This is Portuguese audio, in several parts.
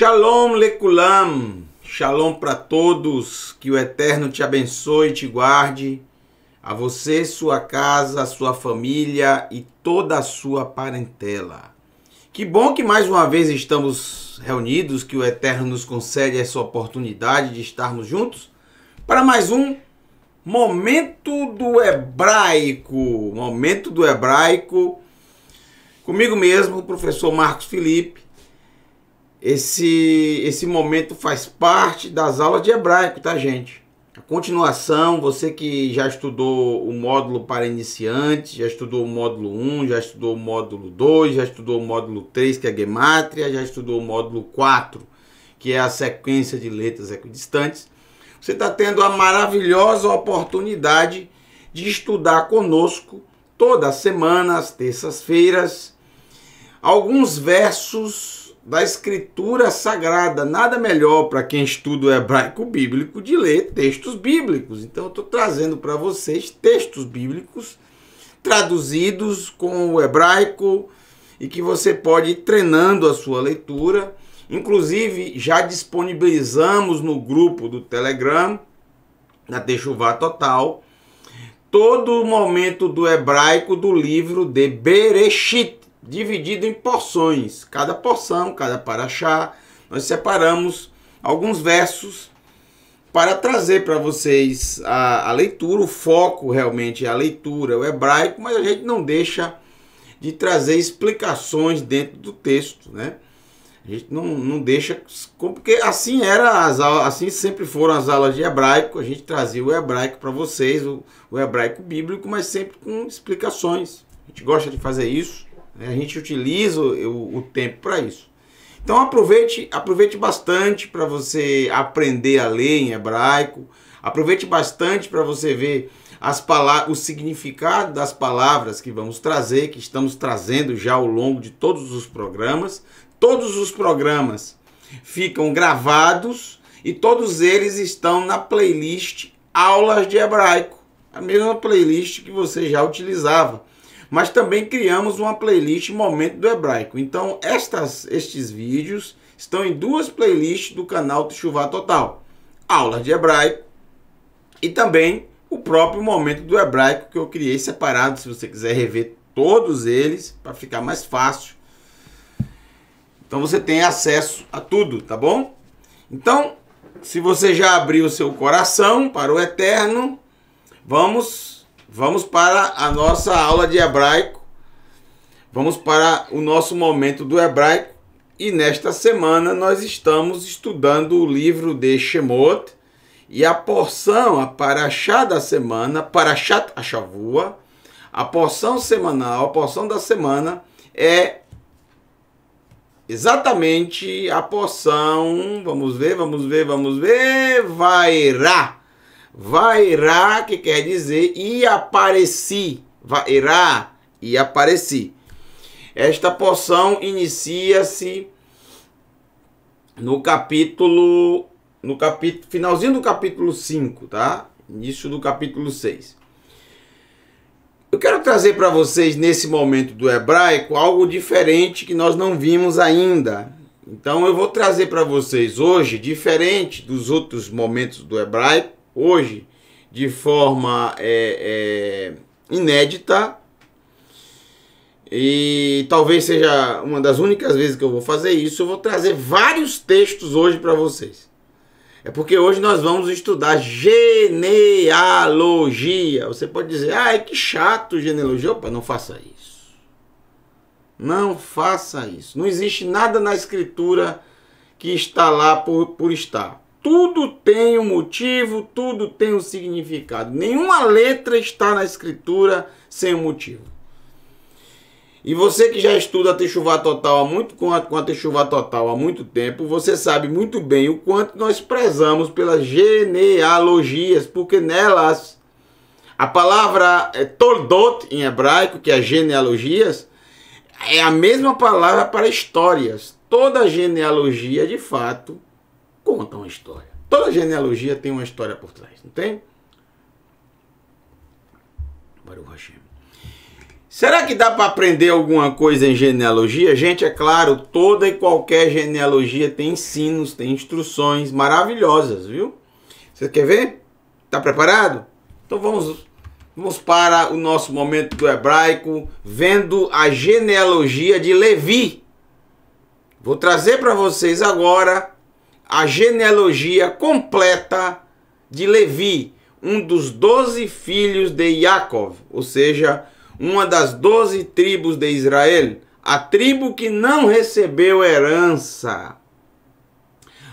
Shalom Lekulam, Shalom para todos, que o Eterno te abençoe e te guarde, a você, sua casa, sua família e toda a sua parentela. Que bom que mais uma vez estamos reunidos, que o Eterno nos concede essa oportunidade de estarmos juntos para mais um Momento do Hebraico. Momento do Hebraico, comigo mesmo, o professor Marcos Felipe esse, esse momento faz parte das aulas de hebraico, tá, gente? A continuação, você que já estudou o módulo para iniciantes, já estudou o módulo 1, já estudou o módulo 2, já estudou o módulo 3, que é gemátria, já estudou o módulo 4, que é a sequência de letras equidistantes. Você está tendo a maravilhosa oportunidade de estudar conosco toda semana, às terças-feiras, alguns versos da escritura sagrada. Nada melhor para quem estuda o hebraico bíblico de ler textos bíblicos. Então eu estou trazendo para vocês textos bíblicos traduzidos com o hebraico e que você pode ir treinando a sua leitura. Inclusive, já disponibilizamos no grupo do Telegram, na Techuvá Total, todo o momento do hebraico do livro de Bereshit dividido em porções, cada porção, cada paraxá. Nós separamos alguns versos para trazer para vocês a, a, leitura, o foco realmente é a leitura, o hebraico, mas a gente não deixa de trazer explicações dentro do texto, né? A gente não, não deixa, porque assim era as aulas, assim sempre foram as aulas de hebraico, a gente trazia o hebraico para vocês, o, o hebraico bíblico, mas sempre com explicações. A gente gosta de fazer isso. Né? A gente utiliza o, o tempo para isso. Então aproveite, aproveite bastante para você aprender a ler em hebraico. Aproveite bastante para você ver as palavras, o significado das palavras que vamos trazer, que estamos trazendo já ao longo de todos os programas. Todos os programas ficam gravados e todos eles estão na playlist Aulas de Hebraico, a mesma playlist que você já utilizava mas também criamos uma playlist Momento do Hebraico. Então, estas, estes vídeos estão em duas playlists do canal Teshuvah Total. Aulas de Hebraico e também o próprio Momento do Hebraico que eu criei separado, se você quiser rever todos eles, para ficar mais fácil. Então você tem acesso a tudo, tá bom? Então, se você já abriu seu coração para o eterno, vamos Vamos para a nossa aula de hebraico. Vamos para o nosso momento do hebraico. E nesta semana nós estamos estudando o livro de Shemot e a porção, a paraxá da semana, paraxat achavua, a porção semanal, a porção da semana é exatamente a porção, vamos ver, vamos ver, vamos ver, vairá. Vairá, que quer dizer e apareci. Vairá e apareci. Esta poção inicia-se no capítulo no capítulo finalzinho do capítulo 5, tá? Início do capítulo 6. Eu quero trazer para vocês nesse momento do hebraico algo diferente que nós não vimos ainda. Então eu vou trazer para vocês hoje diferente dos outros momentos do hebraico hoje de forma é, é, inédita. E talvez seja uma das únicas vezes que eu vou fazer isso. Eu vou trazer vários textos hoje para vocês. É porque hoje nós vamos estudar genealogia. Você pode dizer, ah, é que chato genealogia. Opa, não faça isso. Não faça isso. Não existe nada na escritura que está lá por, por estar. Tudo tem um motivo, tudo tem um significado. Nenhuma letra está na escritura sem um motivo. E você que já estuda a Techuvá Total há muito com a, com a Total há muito tempo, você sabe muito bem o quanto nós prezamos pelas genealogias, porque nelas a palavra é, toldot em hebraico, que é genealogias, é a mesma palavra para histórias. Toda genealogia, de fato, conta uma história. Toda genealogia tem uma história por trás, não tem? Baruch Hashem. Será que dá para aprender alguma coisa em genealogia? Gente, é claro, toda e qualquer genealogia tem ensinos, tem instruções maravilhosas, viu? Você quer ver? Tá preparado? Então vamos, vamos para o nosso momento do hebraico, vendo a genealogia de Levi. Vou trazer para vocês agora a genealogia completa de Levi, um dos doze filhos de Yaakov, ou seja, uma das doze tribos de Israel, a tribo que não recebeu herança.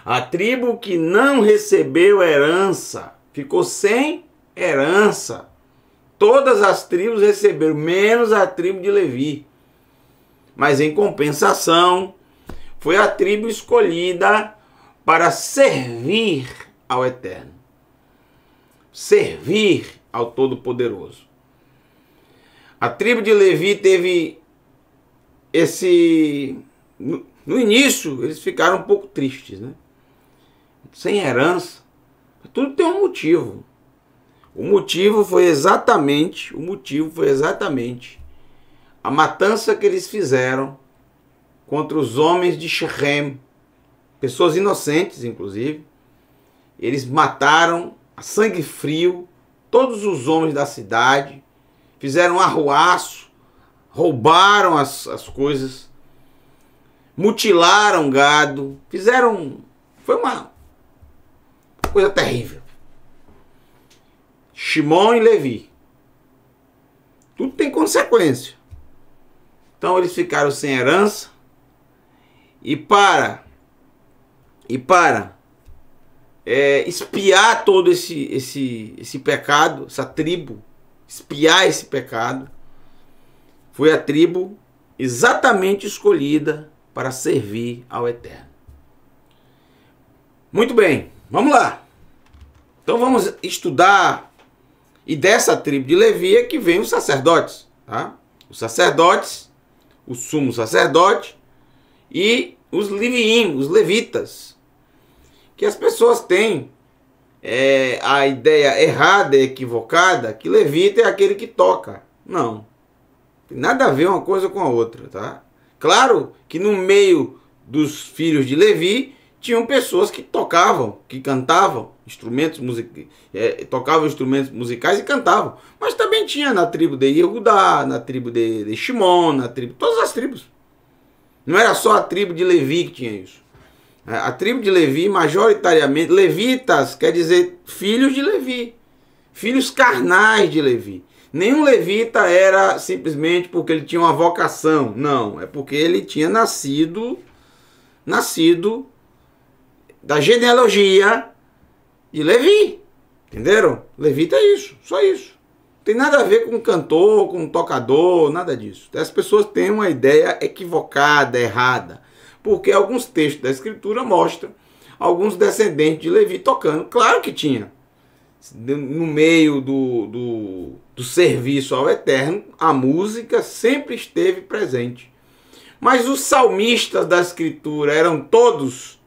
A tribo que não recebeu herança ficou sem herança. Todas as tribos receberam, menos a tribo de Levi. Mas em compensação, foi a tribo escolhida para servir ao Eterno, servir ao Todo-Poderoso. A tribo de Levi teve esse. No, início, eles ficaram um pouco tristes, né? Sem herança. Tudo tem um motivo. O motivo foi exatamente, o motivo foi exatamente a matança que eles fizeram contra os homens de Shechem, pessoas inocentes, inclusive. Eles mataram a sangue frio todos os homens da cidade, fizeram arruaço, roubaram as, as coisas, mutilaram gado, fizeram. Foi uma coisa terrível. Shimon e Levi. Tudo tem consequência. Então eles ficaram sem herança. E para e para é, espiar todo esse, esse, esse pecado, essa tribo, espiar esse pecado, foi a tribo exatamente escolhida para servir ao Eterno. Muito bem, vamos lá. Então vamos estudar. E dessa tribo de Levi é que vem os sacerdotes, tá? Os sacerdotes, o sumo sacerdote e os liviim, os levitas que as pessoas têm é, a ideia errada, equivocada, que levita é aquele que toca. Não. Tem nada a ver uma coisa com a outra, tá? Claro que no meio dos filhos de Levi tinham pessoas que tocavam, que cantavam instrumentos musicais, é, tocavam instrumentos musicais e cantavam. Mas também tinha na tribo de Yehudá, na tribo de, de Shimon, na tribo, todas as tribos. Não era só a tribo de Levi que tinha isso. É, a tribo de Levi, majoritariamente, levitas quer dizer filhos de Levi, filhos carnais de Levi. Nenhum levita era simplesmente porque ele tinha uma vocação, não, é porque ele tinha nascido nascido da genealogia de Levi. Entenderam? Levita é isso, só isso. Não tem nada a ver com cantor, com tocador, nada disso. As pessoas têm uma ideia equivocada, errada porque alguns textos da Escritura mostram alguns descendentes de Levi tocando. Claro que tinha. No meio do, do, do serviço ao Eterno, a música sempre esteve presente. Mas os salmistas da Escritura eram todos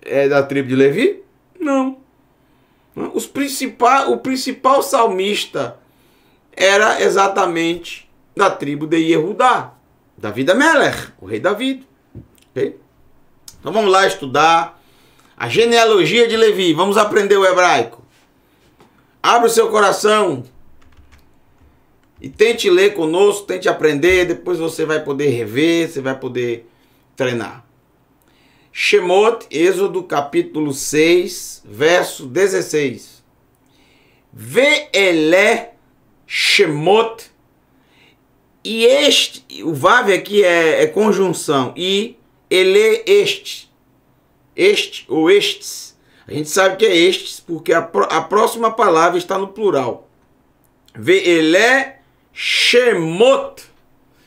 é, da tribo de Levi? Não. Os principal, o principal salmista era exatamente da tribo de Yehudá, Davi Meler, o rei Davi. Então vamos lá estudar a genealogia de Levi. Vamos aprender o hebraico. Abre o seu coração e tente ler conosco, tente aprender. Depois você vai poder rever, você vai poder treinar. Shemot, Êxodo capítulo 6, verso 16. Ve'elé Shemot. E este, o Vav aqui é, é conjunção. E ele é este. Este ou estes. A gente sabe que é estes, porque a, a próxima palavra está no plural. Vê? Ele é shemot.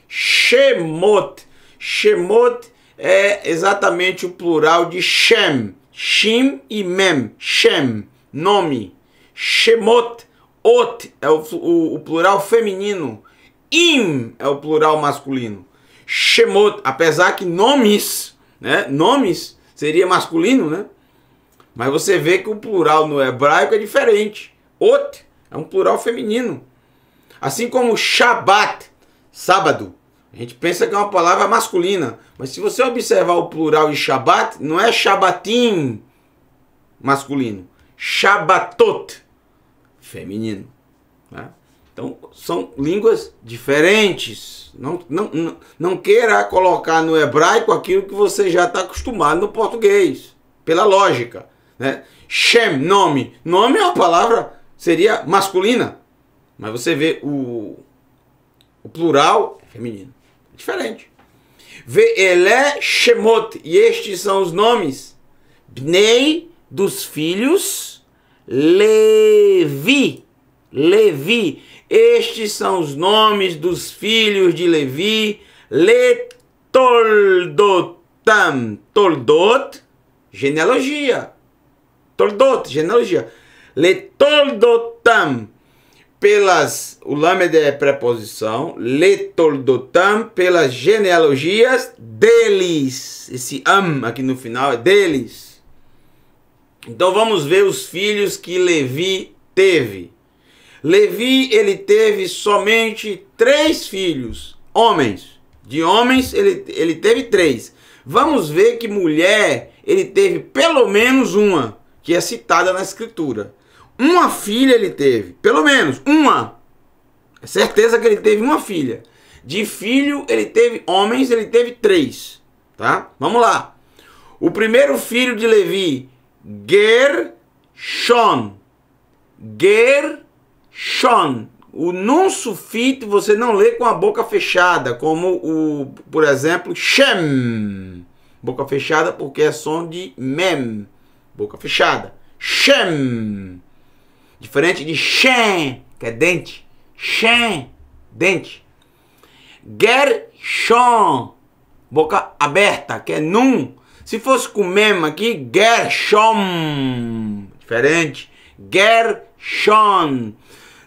Shemot. Shemot é exatamente o plural de Shem. Shim e Mem. Shem. Nome. Shemot. Ot é o, o, o plural feminino. Im é o plural masculino. Shemot, apesar que nomes, né? Nomes seria masculino, né? Mas você vê que o plural no hebraico é diferente. Ot é um plural feminino. Assim como Shabat, sábado. A gente pensa que é uma palavra masculina, mas se você observar o plural de Shabat, não é Shabatim masculino, Shabatot feminino. Né? Então, são línguas diferentes. Não, não, não, não queira colocar no hebraico aquilo que você já está acostumado no português, pela lógica. Né? Shem, nome. Nome é uma palavra, seria masculina. Mas você vê o, o plural feminino. Diferente. Vê ele Shemot. E estes são os nomes. Bnei dos filhos Levi. Levi. Estes são os nomes dos filhos de Levi, Letoldotam, Toldot, genealogia. Toldot, genealogia. Letoldotam, pelas, o lâmina é preposição, Letoldotam, pelas genealogias deles. Esse am aqui no final é deles. Então vamos ver os filhos que Levi teve. Levi ele teve somente três filhos, homens. De homens ele, ele teve três. Vamos ver que mulher ele teve pelo menos uma, que é citada na escritura. Uma filha ele teve, pelo menos uma. É certeza que ele teve uma filha. De filho ele teve homens, ele teve três, tá? Vamos lá. O primeiro filho de Levi, Gershon. Gershon. Sean. O num sufito você não lê com a boca fechada, como o, por exemplo, shem. Boca fechada porque é som de mem. Boca fechada. Shem. Diferente de shem que é dente. Shem, dente. Ger shon, boca aberta, que é num. Se fosse com mem aqui, ger Gershom, diferente. Ger shon.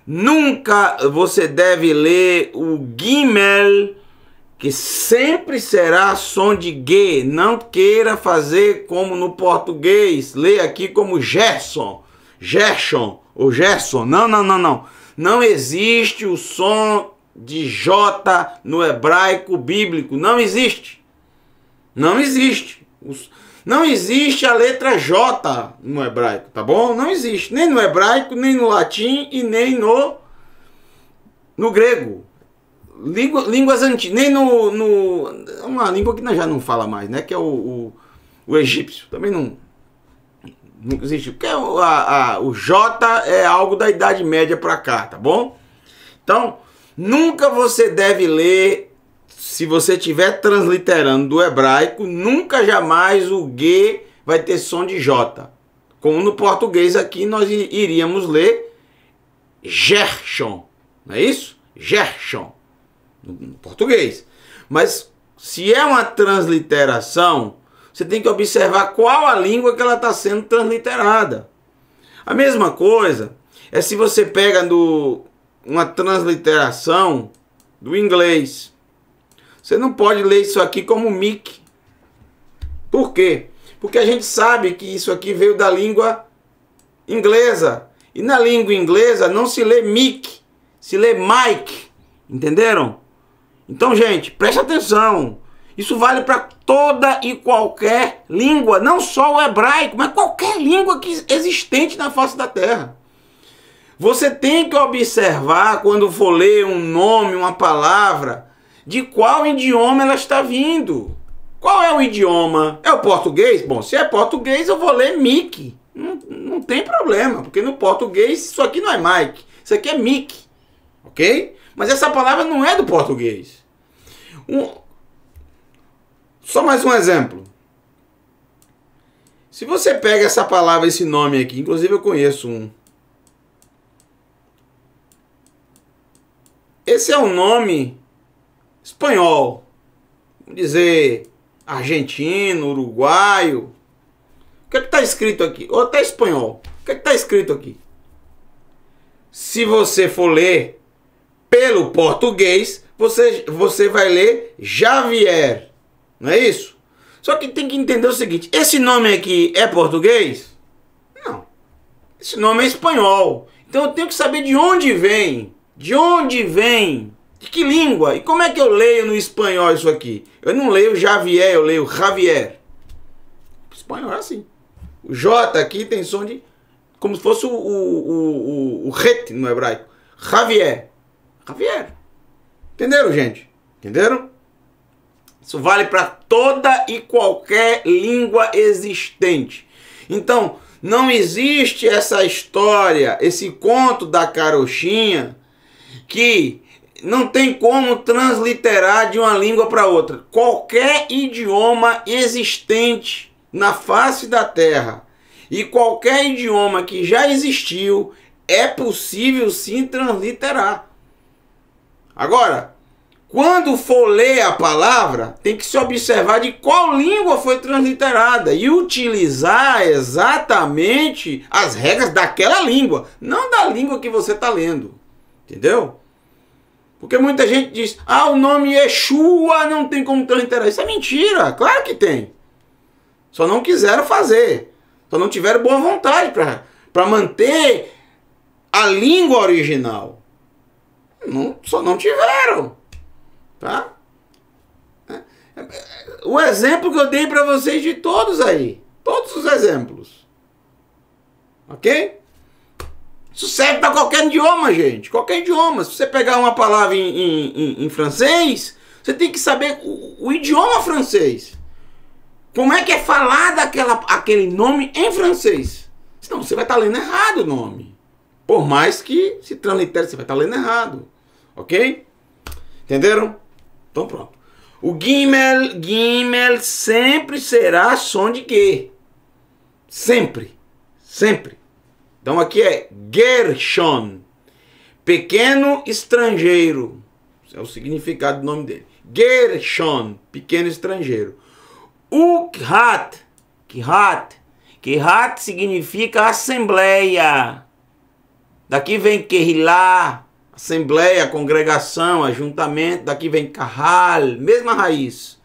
Nunca você deve ler o Gimel, que sempre será som de G. Não queira fazer como no português. Lê aqui como Gerson. Gerson ou Gerson. Não, não, não, não. Não existe o som de J no hebraico bíblico. Não existe. Não existe. Os... Não existe a letra J no hebraico, tá bom? Não existe, nem no hebraico, nem no latim e nem no no grego. Língua, línguas antigas, nem no, no uma língua que nós já não fala mais, né, que é o, o, o egípcio. Também não não existe. Porque a, a, o J é algo da idade média para cá, tá bom? Então, nunca você deve ler se você estiver transliterando do hebraico, nunca jamais o G vai ter som de J. Como no português aqui nós iríamos ler Gershon, não é isso? Gershon, no português. Mas se é uma transliteração, você tem que observar qual a língua que ela está sendo transliterada. A mesma coisa é se você pega uma transliteração do inglês. Você não pode ler isso aqui como mic. Por quê? Porque a gente sabe que isso aqui veio da língua inglesa. E na língua inglesa não se lê mic, se lê Mike. Entenderam? Então, gente, preste atenção. Isso vale para toda e qualquer língua, não só o hebraico, mas qualquer língua que existente na face da terra. Você tem que observar quando for ler um nome, uma palavra, de qual idioma ela está vindo. Qual é o idioma? É o português? Bom, se é português, eu vou ler mic. Não, não tem problema, porque no português isso aqui não é Mike, isso aqui é mic. Ok? Mas essa palavra não é do português. Um... Só mais um exemplo. Se você pega essa palavra, esse nome aqui, inclusive eu conheço um. Esse é um nome espanhol, vamos dizer argentino, uruguaio. O que é está escrito aqui? Ou até espanhol. O que é está escrito aqui? Se você for ler pelo português, você, você vai ler Javier. Não é isso? Só que tem que entender o seguinte: esse nome aqui é português? Não. Esse nome é espanhol. Então eu tenho que saber de onde vem. De onde vem de que língua? E como é que eu leio no espanhol isso aqui? Eu não leio Javier, eu leio Javier. espanhol é assim. O J aqui tem som de. Como se fosse o, o, o, o ret no hebraico. Javier. Javier. Entenderam, gente? Entenderam? Isso vale para toda e qualquer língua existente. Então, não existe essa história, esse conto da carochinha que não tem como transliterar de uma língua para outra. Qualquer idioma existente na face da Terra e qualquer idioma que já existiu é possível sim transliterar. Agora, quando for ler a palavra, tem que se observar de qual língua foi transliterada e utilizar exatamente as regras daquela língua, não da língua que você está lendo. Entendeu? Porque muita gente diz, ah, o nome Yeshua não tem como interesse. Isso é mentira, claro que tem. Só não quiseram fazer. Só não tiveram boa vontade para manter a língua original. Não, só não tiveram. Tá? É, é, o exemplo que eu dei para vocês de todos aí. Todos os exemplos. Ok? Isso serve para qualquer idioma, gente. Qualquer idioma. Se você pegar uma palavra em, em, em, em francês, você tem que saber o, o, idioma francês. Como é que é falado aquela, aquele nome em francês? Senão você vai estar tá lendo errado o nome. Por mais que se translitera, você vai estar tá lendo errado. Ok? Entenderam? Então pronto. O Gimel, Gimel sempre será som de quê? Sempre. Sempre. Então aqui é Gershon, pequeno estrangeiro. Esse é o significado do nome dele. Gershon, pequeno estrangeiro. Ukhat, Kihat, Kihat significa assembleia. Daqui vem Kehilá, assembleia, congregação, ajuntamento. Daqui vem Kahal, mesma raiz.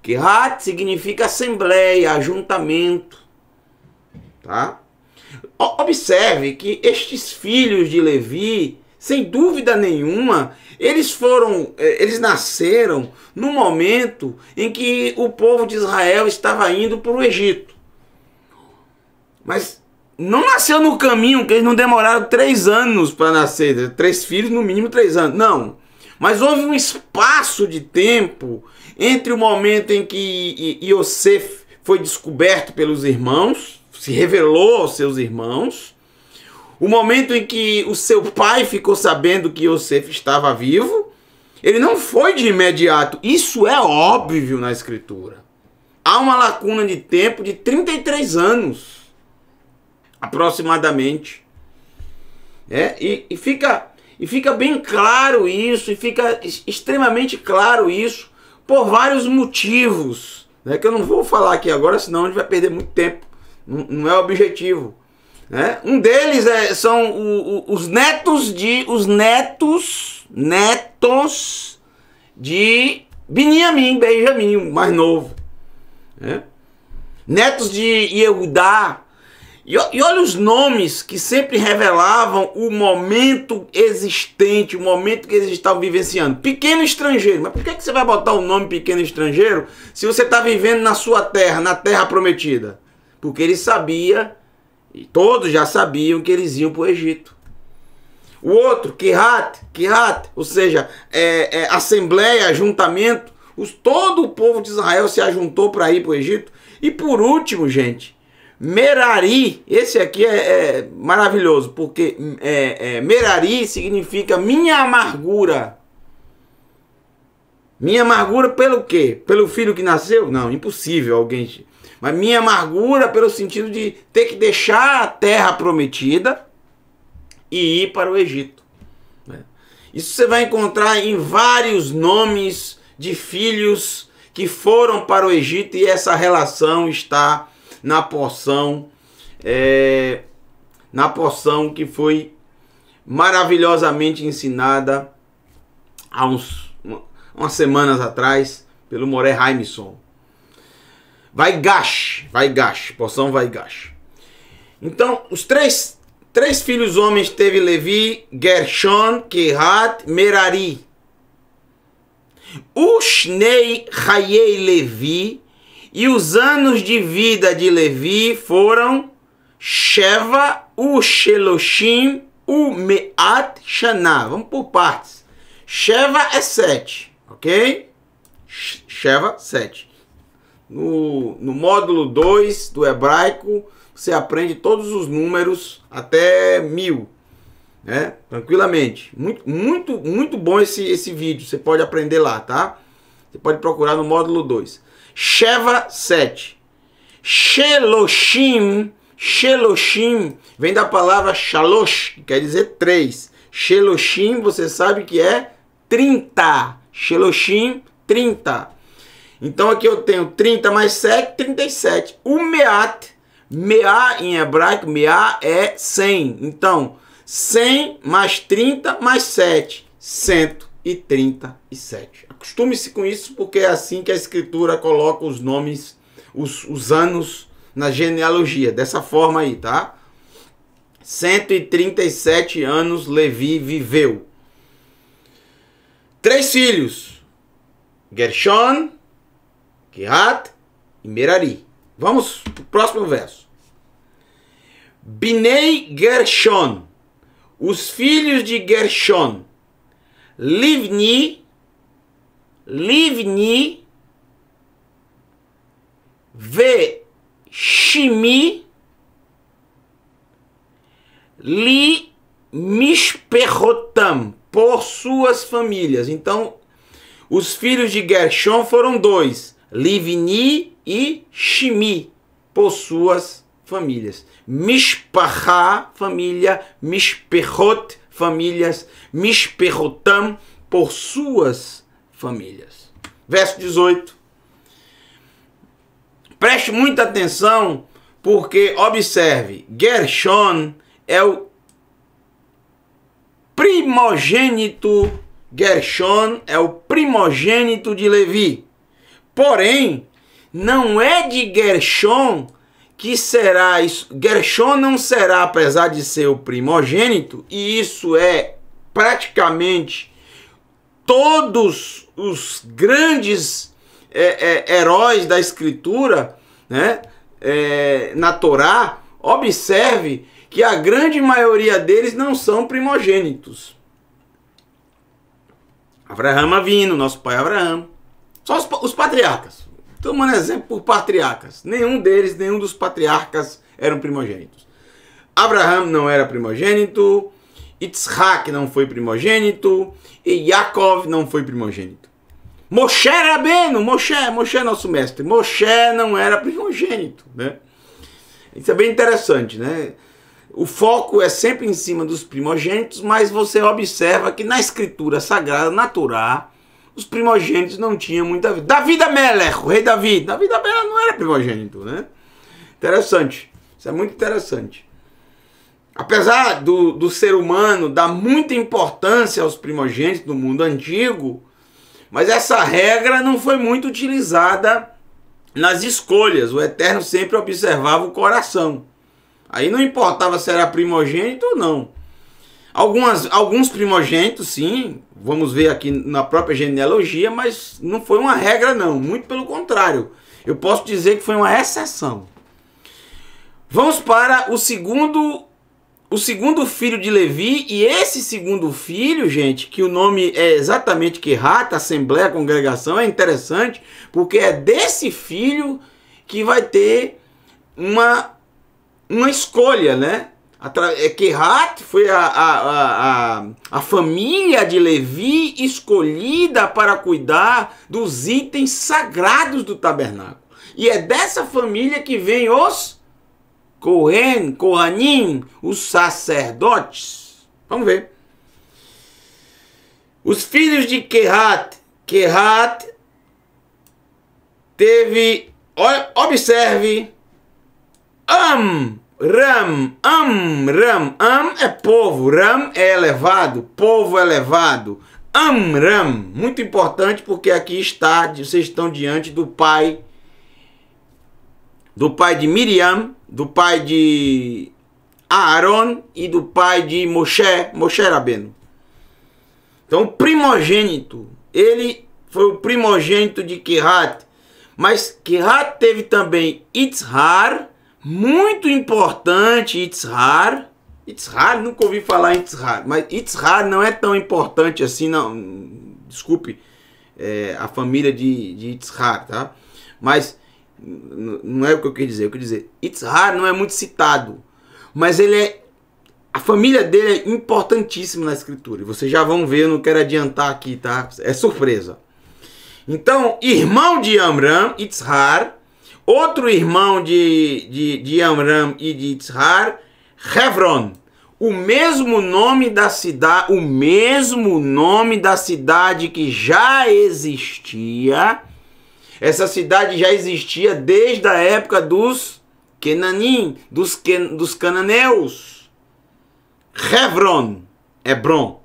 Kihat significa assembleia, ajuntamento. Tá? Observe que estes filhos de Levi, sem dúvida nenhuma, eles foram, eh, eles nasceram no momento em que o povo de Israel estava indo para o Egito. Mas não nasceu no caminho, que eles não demoraram três anos para nascer, né? três filhos, no mínimo três anos. Não. Mas houve um espaço de tempo entre o momento em que Yosef foi descoberto pelos irmãos se revelou aos seus irmãos, o momento em que o seu pai ficou sabendo que Yosef estava vivo, ele não foi de imediato. Isso é óbvio na escritura. Há uma lacuna de tempo de 33 anos, aproximadamente. É, e, e fica e fica bem claro isso, e fica extremamente claro isso, por vários motivos, né, que eu não vou falar aqui agora, senão a gente vai perder muito tempo. Não, é objetivo. Né? Um deles é, são o, o, os netos de. Os netos. Netos de Biniamim, Benjamim, o mais novo. Né? Netos de Yehudá. E, e olha os nomes que sempre revelavam o momento existente, o momento que eles estavam vivenciando. Pequeno estrangeiro. Mas por que, que você vai botar o nome pequeno estrangeiro se você está vivendo na sua terra, na terra prometida? porque ele sabia, e todos já sabiam que eles iam para o Egito. O outro, Kirat, Kirat, ou seja, é, é, assembleia, ajuntamento, os, todo o povo de Israel se ajuntou para ir para o Egito. E por último, gente, Merari, esse aqui é, é maravilhoso, porque é, é, Merari significa minha amargura. Minha amargura pelo quê? Pelo filho que nasceu? Não, impossível alguém mas minha amargura pelo sentido de ter que deixar a terra prometida e ir para o Egito. Né? Isso você vai encontrar em vários nomes de filhos que foram para o Egito e essa relação está na porção é, na porção que foi maravilhosamente ensinada há uns uma, umas semanas atrás pelo Moré Raimson. Vai gash, vai gash, porção vai gash. Então, os três, três filhos homens teve Levi, Gershon, Kehat, Merari. Ushnei Hayei Levi e os anos de vida de Levi foram Sheva, Usheloshim, Umeat, Shana. Vamos por partes. Sheva é sete, ok? Sheva, sete no, no módulo 2 do hebraico, você aprende todos os números até mil, né? Tranquilamente. Muito, muito, muito bom esse, esse vídeo. Você pode aprender lá, tá? Você pode procurar no módulo 2. Sheva 7. Sheloshim. Sheloshim vem da palavra shalosh, que quer dizer três. Sheloshim, você sabe que é 30. Sheloshim, 30. Então aqui eu tenho 30 mais 7, 37. O meat, meá em hebraico, meá é 100. Então, 100 mais 30 mais 7, 137. Acostume-se com isso porque é assim que a escritura coloca os nomes, os, os anos na genealogia. Dessa forma aí, tá? 137 anos Levi viveu. Três filhos: Gershon, Kehat e Merari. Vamos para o próximo verso. Binei Gershon, os filhos de Gershon, Livni, Livni, Ve Shimi, Li Mishperotam, por suas famílias. Então, os filhos de Gershon foram dois: Livni e Shimi, por suas famílias. Mishpachá, família, Mishperot, famílias, Mishperotam, por suas famílias. Verso 18. Preste muita atenção, porque observe, Gershon é o primogênito, Gershon é o primogênito de Levi. Porém, não é de Gershon que será isso. Gershon não será, apesar de ser o primogênito, e isso é praticamente todos os grandes é, é, heróis da escritura, né? É, na Torá, observe que a grande maioria deles não são primogênitos. Abraão vindo, nosso pai Abraão. Só os, os patriarcas. Tomando exemplo por patriarcas. Nenhum deles, nenhum dos patriarcas eram primogênitos. Abraham não era primogênito. Yitzhak não foi primogênito. E Yaakov não foi primogênito. Moshe Rabeno, Moshe, Moshe é nosso mestre. Moshe não era primogênito, né? Isso é bem interessante, né? O foco é sempre em cima dos primogênitos, mas você observa que na escritura sagrada, natural os primogênitos não tinham muita vida. Davi da Meller, o rei Davi. Davi da Meller não era primogênito, né? Interessante. Isso é muito interessante. Apesar do, do ser humano dar muita importância aos primogênitos do mundo antigo, mas essa regra não foi muito utilizada nas escolhas. O Eterno sempre observava o coração. Aí não importava se era primogênito ou não. Algumas, alguns primogênitos, sim, vamos ver aqui na própria genealogia, mas não foi uma regra, não. Muito pelo contrário. Eu posso dizer que foi uma exceção. Vamos para o segundo o segundo filho de Levi, e esse segundo filho, gente, que o nome é exatamente Kerrata, Assembleia, Congregação, é interessante, porque é desse filho que vai ter uma, uma escolha, né? É, Kehat foi a, a, a, a família de Levi escolhida para cuidar dos itens sagrados do tabernáculo. E é dessa família que vem os Kohen, Kohanim, os sacerdotes. Vamos ver. Os filhos de Kehat. Kehat teve, observe, Am, Ram, am, ram, am é povo, ram é elevado, povo elevado. Am, ram, muito importante porque aqui está, vocês estão diante do pai, do pai de Miriam, do pai de Aaron e do pai de Moshe, Moshe Rabeno. Então, primogênito, ele foi o primogênito de Kirat, mas Kirat teve também Itzhar, muito importante Itzhar. Itzhar, nunca ouvi falar em Itzhar, mas Itzhar não é tão importante assim, não. Desculpe é, a família de, de Itzhar, tá? Mas não é o que eu quis dizer, eu quis dizer, Itzhar não é muito citado, mas ele é. A família dele é importantíssima na escritura. Vocês já vão ver, eu não quero adiantar aqui, tá? É surpresa. Então, irmão de Amram, Itzhar, Outro irmão de, de, de Amram e de Itzhar, Hebron. O mesmo nome da cidade, o mesmo nome da cidade que já existia. Essa cidade já existia desde a época dos Kenanim, dos, Ken, dos cananeus. Hebron, Hebron.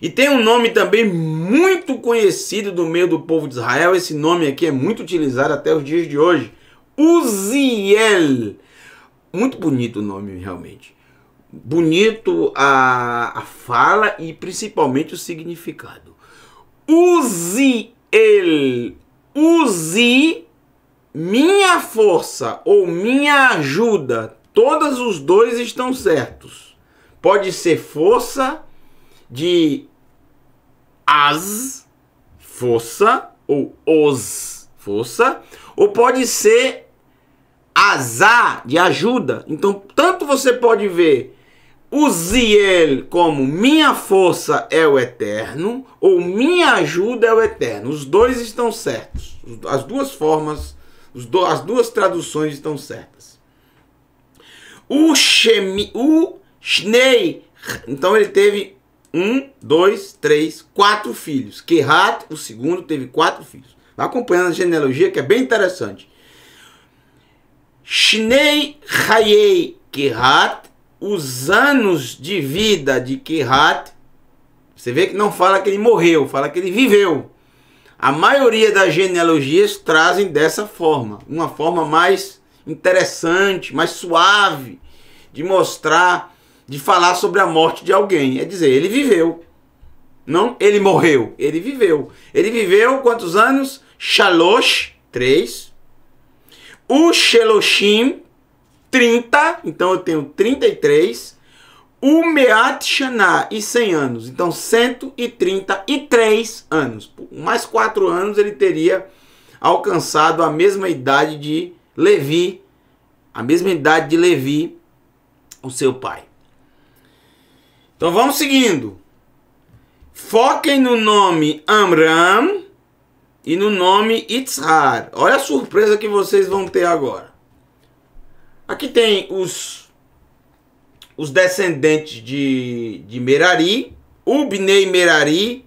E tem um nome também muito conhecido do meio do povo de Israel. Esse nome aqui é muito utilizado até os dias de hoje. Uziel. Muito bonito o nome, realmente. Bonito a, a fala e principalmente o significado. Uziel. Uzi, minha força ou minha ajuda. Todos os dois estão certos. Pode ser força de as, força, ou os, força, ou pode ser azar, de ajuda. Então, tanto você pode ver ziel como minha força é o eterno, ou minha ajuda é o eterno. Os dois estão certos. As duas formas, as duas traduções estão certas. O Shnei, então ele teve um, dois, três, quatro filhos. Kehat, o segundo, teve quatro filhos. Vai acompanhando a genealogia que é bem interessante. Shnei Hayei Kehat, os anos de vida de Kehat. Você vê que não fala que ele morreu, fala que ele viveu. A maioria das genealogias trazem dessa forma, uma forma mais interessante, mais suave de mostrar de falar sobre a morte de alguém. É dizer, ele viveu. Não, ele morreu. Ele viveu. Ele viveu quantos anos? Shalosh, 3. O Sheloshim, 30. Então eu tenho 33. O Meat Shana, e 100 anos. Então 133 anos. Por mais 4 anos ele teria alcançado a mesma idade de Levi. A mesma idade de Levi, o seu pai. Então vamos seguindo. Foquem no nome Amram e no nome Itzhar. Olha a surpresa que vocês vão ter agora. Aqui tem os, os descendentes de, de Merari, Ubnei Merari,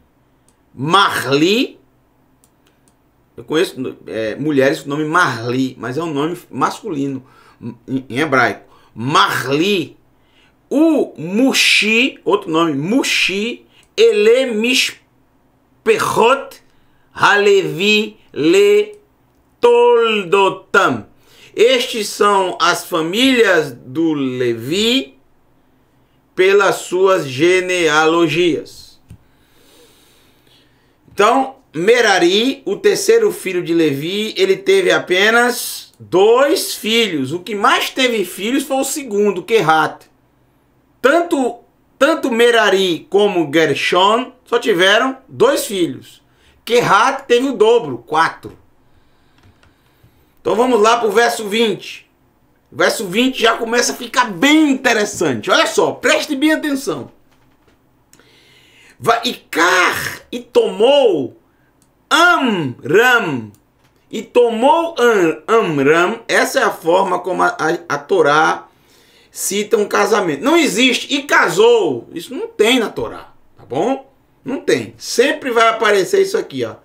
Marli. Eu conheço é, mulheres com o nome Marli, mas é um nome masculino em, em hebraico. Marli o Mushi, outro nome, Mushi, ele mishperot halevi le toldotam. Estes são as famílias do Levi pelas suas genealogias. Então, Merari, o terceiro filho de Levi, ele teve apenas dois filhos. O que mais teve filhos foi o segundo, Kehat. Tanto, tanto Merari como Gershon só tiveram dois filhos. Kehat teve o dobro, quatro. Então vamos lá para o verso 20. O verso 20 já começa a ficar bem interessante. Olha só, preste bem atenção. Vai Icar e tomou Amram. E tomou Amram. Essa é a forma como a, a, a Torá cita um casamento. Não existe. E casou. Isso não tem na Torá. Tá bom? Não tem. Sempre vai aparecer isso aqui, ó.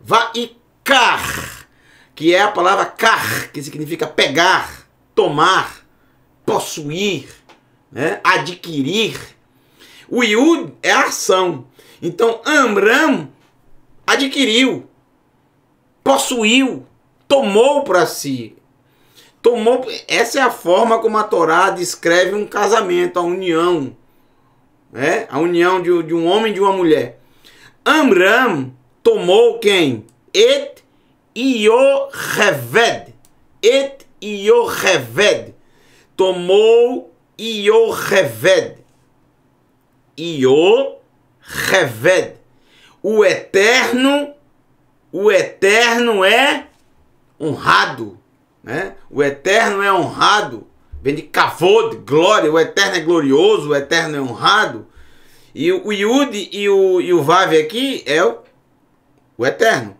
Vaikar, que é a palavra car, que significa pegar, tomar, possuir, né? adquirir. O Yud é a ação. Então, Amram adquiriu, possuiu, tomou para si. Tomou, essa é a forma como a Torá descreve um casamento, a união, né? a união de, de um homem e de uma mulher. Amram tomou quem? Et Ioheved. Et Ioheved. Tomou Ioheved. Ioheved. O eterno, o eterno é honrado. Né? O eterno é honrado, vem de kavod, glória, o eterno é glorioso, o eterno é honrado. E o Yud e o, e o Vav aqui é o, o eterno.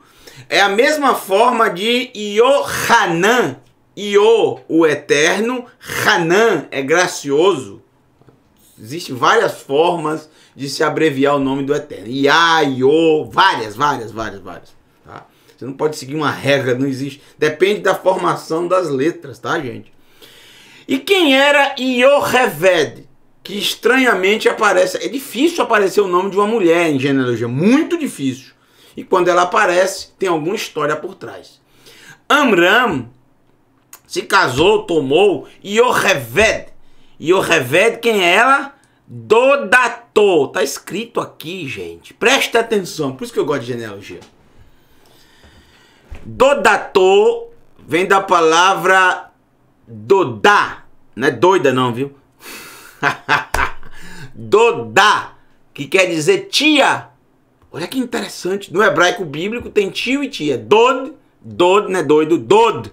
É a mesma forma de Yohanan. Iô, o eterno, Hanan é gracioso. Existem várias formas de se abreviar o nome do eterno. Ia, Iô, várias, várias, várias, várias. Você não pode seguir uma regra, não existe. Depende da formação das letras, tá, gente? E quem era Ioheved? Que estranhamente aparece. É difícil aparecer o nome de uma mulher em genealogia, muito difícil. E quando ela aparece, tem alguma história por trás. Amram se casou, tomou Ioheved. Ioheved, quem é ela? Dodatô. Tá escrito aqui, gente. Presta atenção, por isso que eu gosto de genealogia. Dodatô vem da palavra dodá. Não é doida não, viu? dodá, que quer dizer tia. Olha que interessante. No hebraico bíblico tem tio e tia. Dod, dod, né? Doido, dod,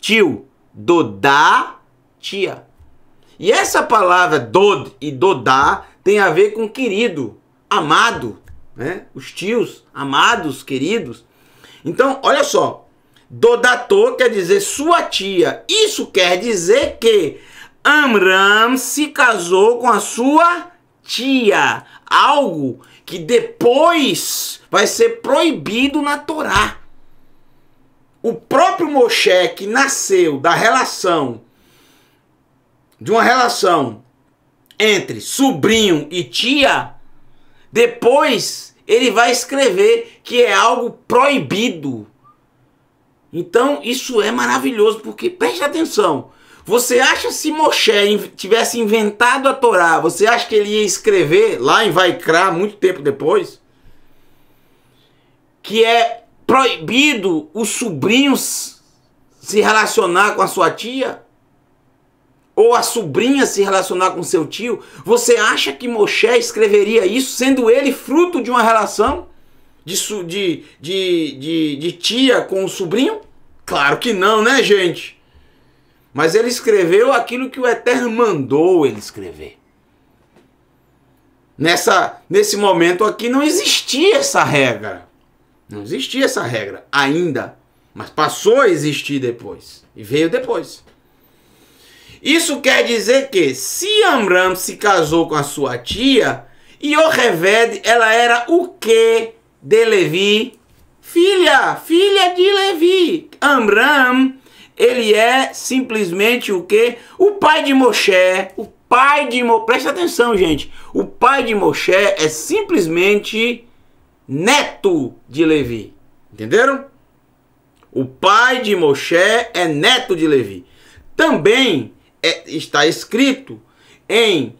tio. Dodá, tia. E essa palavra dod e dodá tem a ver com querido, amado, né? Os tios, amados, queridos. Então, olha só. Dodator quer dizer sua tia. Isso quer dizer que Amram se casou com a sua tia. Algo que depois vai ser proibido na Torá. O próprio Moshe que nasceu da relação de uma relação entre sobrinho e tia, depois ele vai escrever que é algo proibido. Então, isso é maravilhoso, porque preste atenção. Você acha se Moshe tivesse inventado a Torá, você acha que ele ia escrever lá em Vaikra, muito tempo depois, que é proibido os sobrinhos se relacionar com a sua tia? ou a sobrinha se relacionar com seu tio, você acha que Moshe escreveria isso sendo ele fruto de uma relação de, de, de, de, de tia com o sobrinho? Claro que não, né, gente? Mas ele escreveu aquilo que o Eterno mandou ele escrever. Nessa, nesse momento aqui não existia essa regra. Não existia essa regra ainda. Mas passou a existir depois. E veio depois. Isso quer dizer que se Amram se casou com a sua tia, Yocheved, ela era o que de Levi? Filha, filha de Levi. Amram, ele é simplesmente o que? O pai de Moshe. O pai de Mo? Presta atenção, gente. O pai de Moshe é simplesmente neto de Levi. Entenderam? O pai de Moshe é neto de Levi. Também é, está escrito em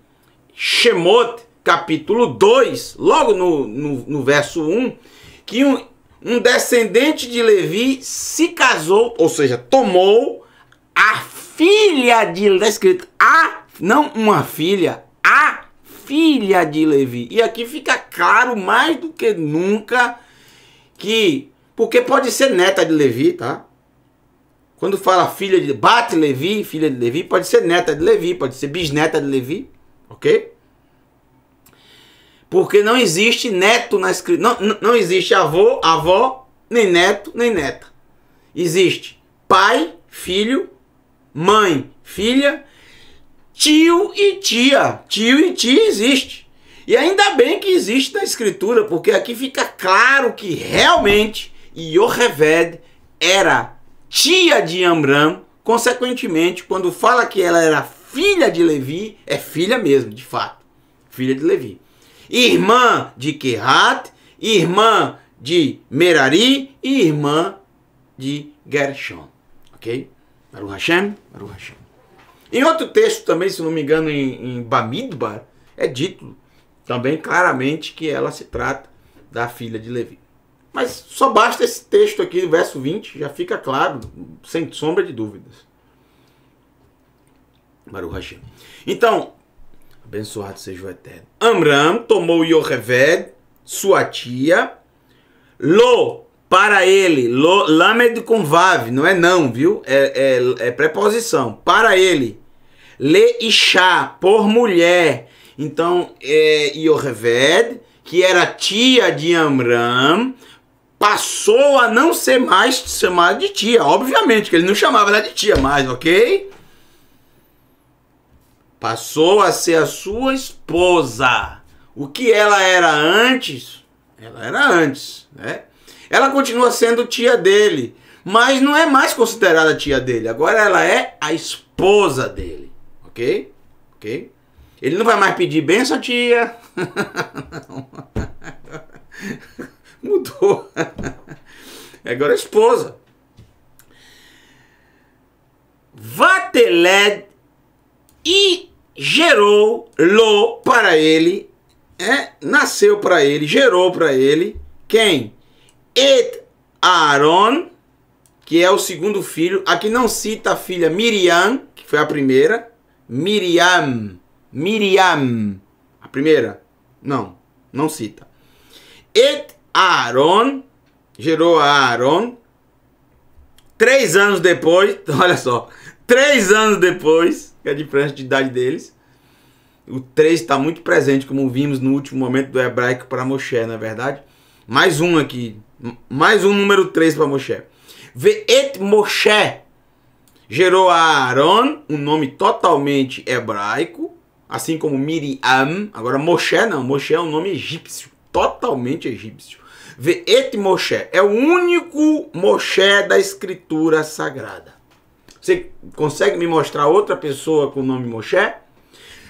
Shemot, capítulo 2, logo no, no, no verso 1, que um, um descendente de Levi se casou, ou seja, tomou a filha de Levi. Está escrito a, não uma filha, a filha de Levi. E aqui fica claro mais do que nunca que. Porque pode ser neta de Levi, tá? Quando fala filha de Bate Levi, filha de Levi, pode ser neta de Levi, pode ser bisneta de Levi, ok? Porque não existe neto na escrita, não, não existe avô, avó, nem neto, nem neta. Existe pai, filho, mãe, filha, tio e tia. Tio e tia existe. E ainda bem que existe na escritura, porque aqui fica claro que realmente Yoheved era tia de Amram, consequentemente, quando fala que ela era filha de Levi, é filha mesmo, de fato, filha de Levi. Irmã de Kehat, irmã de Merari e irmã de Gershon. Ok? Baruch Hashem, Baruch Hashem. Em outro texto também, se não me engano, em, em Bamidbar, é dito também claramente que ela se trata da filha de Levi. Mas só basta esse texto aqui, verso 20, já fica claro, sem sombra de dúvidas. Baruch Hashem. Então, abençoado seja o Eterno. Amram tomou Yocheved, sua tia, Lo, para ele, lo, lamed com vav, não é não, viu? É, é, é preposição. Para ele, le isha, por mulher. Então, é, Yoheved, que era tia de Amram, passou a não ser mais chamada de tia. Obviamente que ele não chamava ela de tia mais, ok? Passou a ser a sua esposa. O que ela era antes, ela era antes, né? Ela continua sendo tia dele, mas não é mais considerada tia dele. Agora ela é a esposa dele, ok? Ok? Ele não vai mais pedir benção, tia. Mudou. É agora é esposa. Vateled e gerou lo para ele, é, nasceu para ele, gerou para ele quem? Et Aaron, que é o segundo filho. Aqui não cita a filha Miriam, que foi a primeira. Miriam, Miriam, a primeira. Não, não cita. Et Aaron, gerou a Aaron. Três anos depois, olha só, três anos depois, que é a diferença de idade deles, o 3 está muito presente, como vimos no último momento do hebraico para Moshe, na é verdade. Mais um aqui, mais um número 3 para Moshe. Veet Moshe gerou a Aaron, um nome totalmente hebraico, assim como Miriam. Agora Moshe não, Moshe é um nome egípcio totalmente egípcio. Vê, et Moshe é o único Moshe da escritura sagrada. Você consegue me mostrar outra pessoa com o nome Moshe?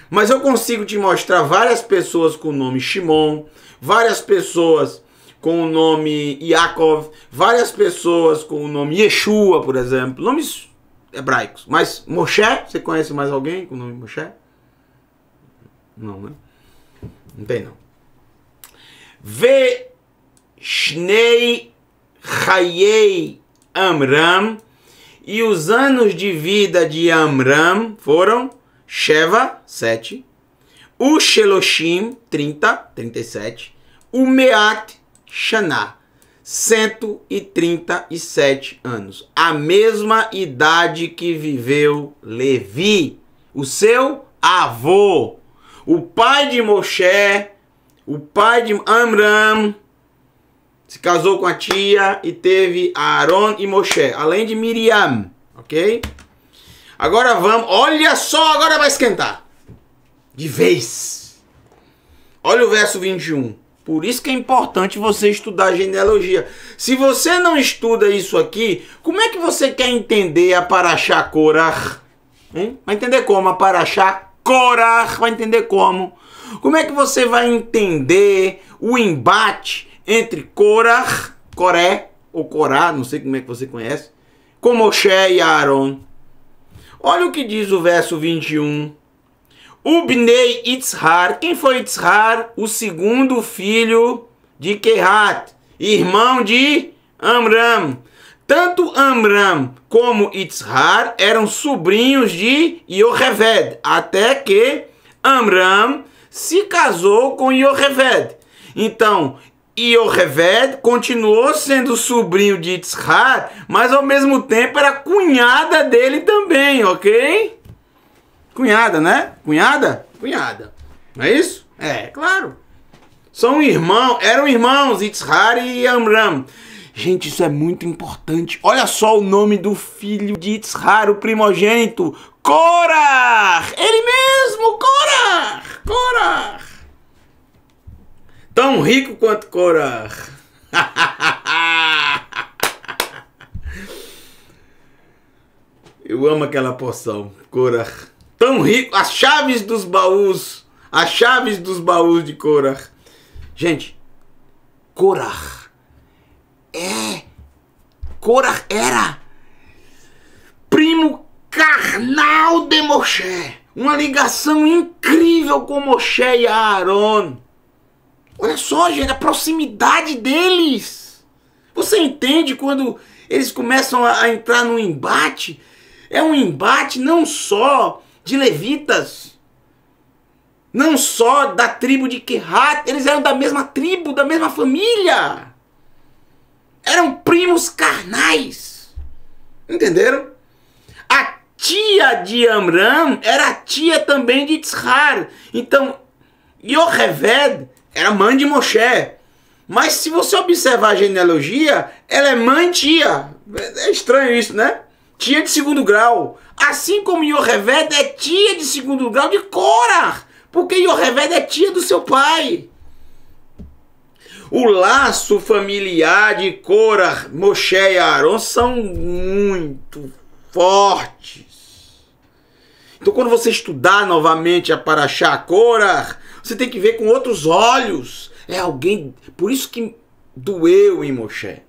Mas eu consigo te mostrar várias pessoas com o nome Shimon, várias pessoas com o nome Yaakov, várias pessoas com o nome Yeshua, por exemplo, nomes hebraicos. Mas Moshe, você conhece mais alguém com o nome Moshe? Não, né? Não tem não. Veshnei Hayei Amram. E os anos de vida de Amram foram Sheva, 7. O Sheloshim, 30, 37. O Meat Shana, 137 anos. A mesma idade que viveu Levi, o seu avô. O pai de Moshe o pai de Amram se casou com a tia e teve Aaron e Moshe, além de Miriam, ok? Agora vamos, olha só, agora vai esquentar. De vez. Olha o verso 21. Por isso que é importante você estudar genealogia. Se você não estuda isso aqui, como é que você quer entender a Paraxá Korah? Hein? Vai entender como a Paraxá Korah? Vai entender como? Como é que você vai entender o embate entre Corá, Coré, ou Corá, não sei como é que você conhece, com Moshe e Aaron? Olha o que diz o verso 21. Ubnei Itzhar. Quem foi Itzhar? O segundo filho de Kehat, irmão de Amram. Tanto Amram como Itzhar eram sobrinhos de Yoheved, até que Amram se casou com Yoheved. Então, Yoheved continuou sendo sobrinho de Itzhar, mas ao mesmo tempo era cunhada dele também, ok? Cunhada, né? Cunhada? Cunhada. Não é isso? É, claro. São irmãos, eram irmãos, Itzhar e Amram. Gente, isso é muito importante. Olha só o nome do filho de Itzhar, o primogênito, Corar! Ele mesmo, Corar! Corar! Tão rico quanto Corar. Eu amo aquela poção, Corar. Tão rico, as chaves dos baús, as chaves dos baús de Corar. Gente, Corar é Corar era primo carnal de Moshe. Uma ligação incrível com Moshe e Aaron. Olha só, gente, a proximidade deles. Você entende quando eles começam a, entrar no embate? É um embate não só de levitas, não só da tribo de Kehat, eles eram da mesma tribo, da mesma família. Eram primos carnais. Entenderam? tia de Amram era tia também de Tzhar. Então, Yocheved era mãe de Moshe. Mas se você observar a genealogia, ela é mãe tia. É estranho isso, né? Tia de segundo grau. Assim como Yocheved é tia de segundo grau de Korah. Porque Yocheved é tia do seu pai. O laço familiar de Korah, Moshe e Aaron são muito fortes. Então quando você estudar novamente a Paraxá Korah, você tem que ver com outros olhos. É alguém, por isso que doeu em Moshe.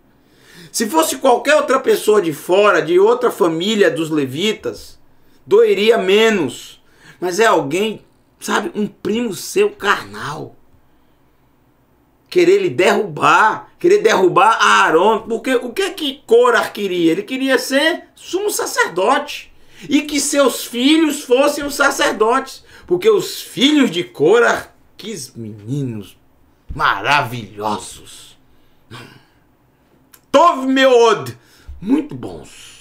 Se fosse qualquer outra pessoa de fora, de outra família dos levitas, doeria menos. Mas é alguém, sabe, um primo seu carnal. Querer lhe derrubar, querer derrubar Aaron, porque o que é que Korah queria? Ele queria ser sumo sacerdote e que seus filhos fossem os sacerdotes, porque os filhos de Cora quis meninos maravilhosos. Tov Meod, muito bons.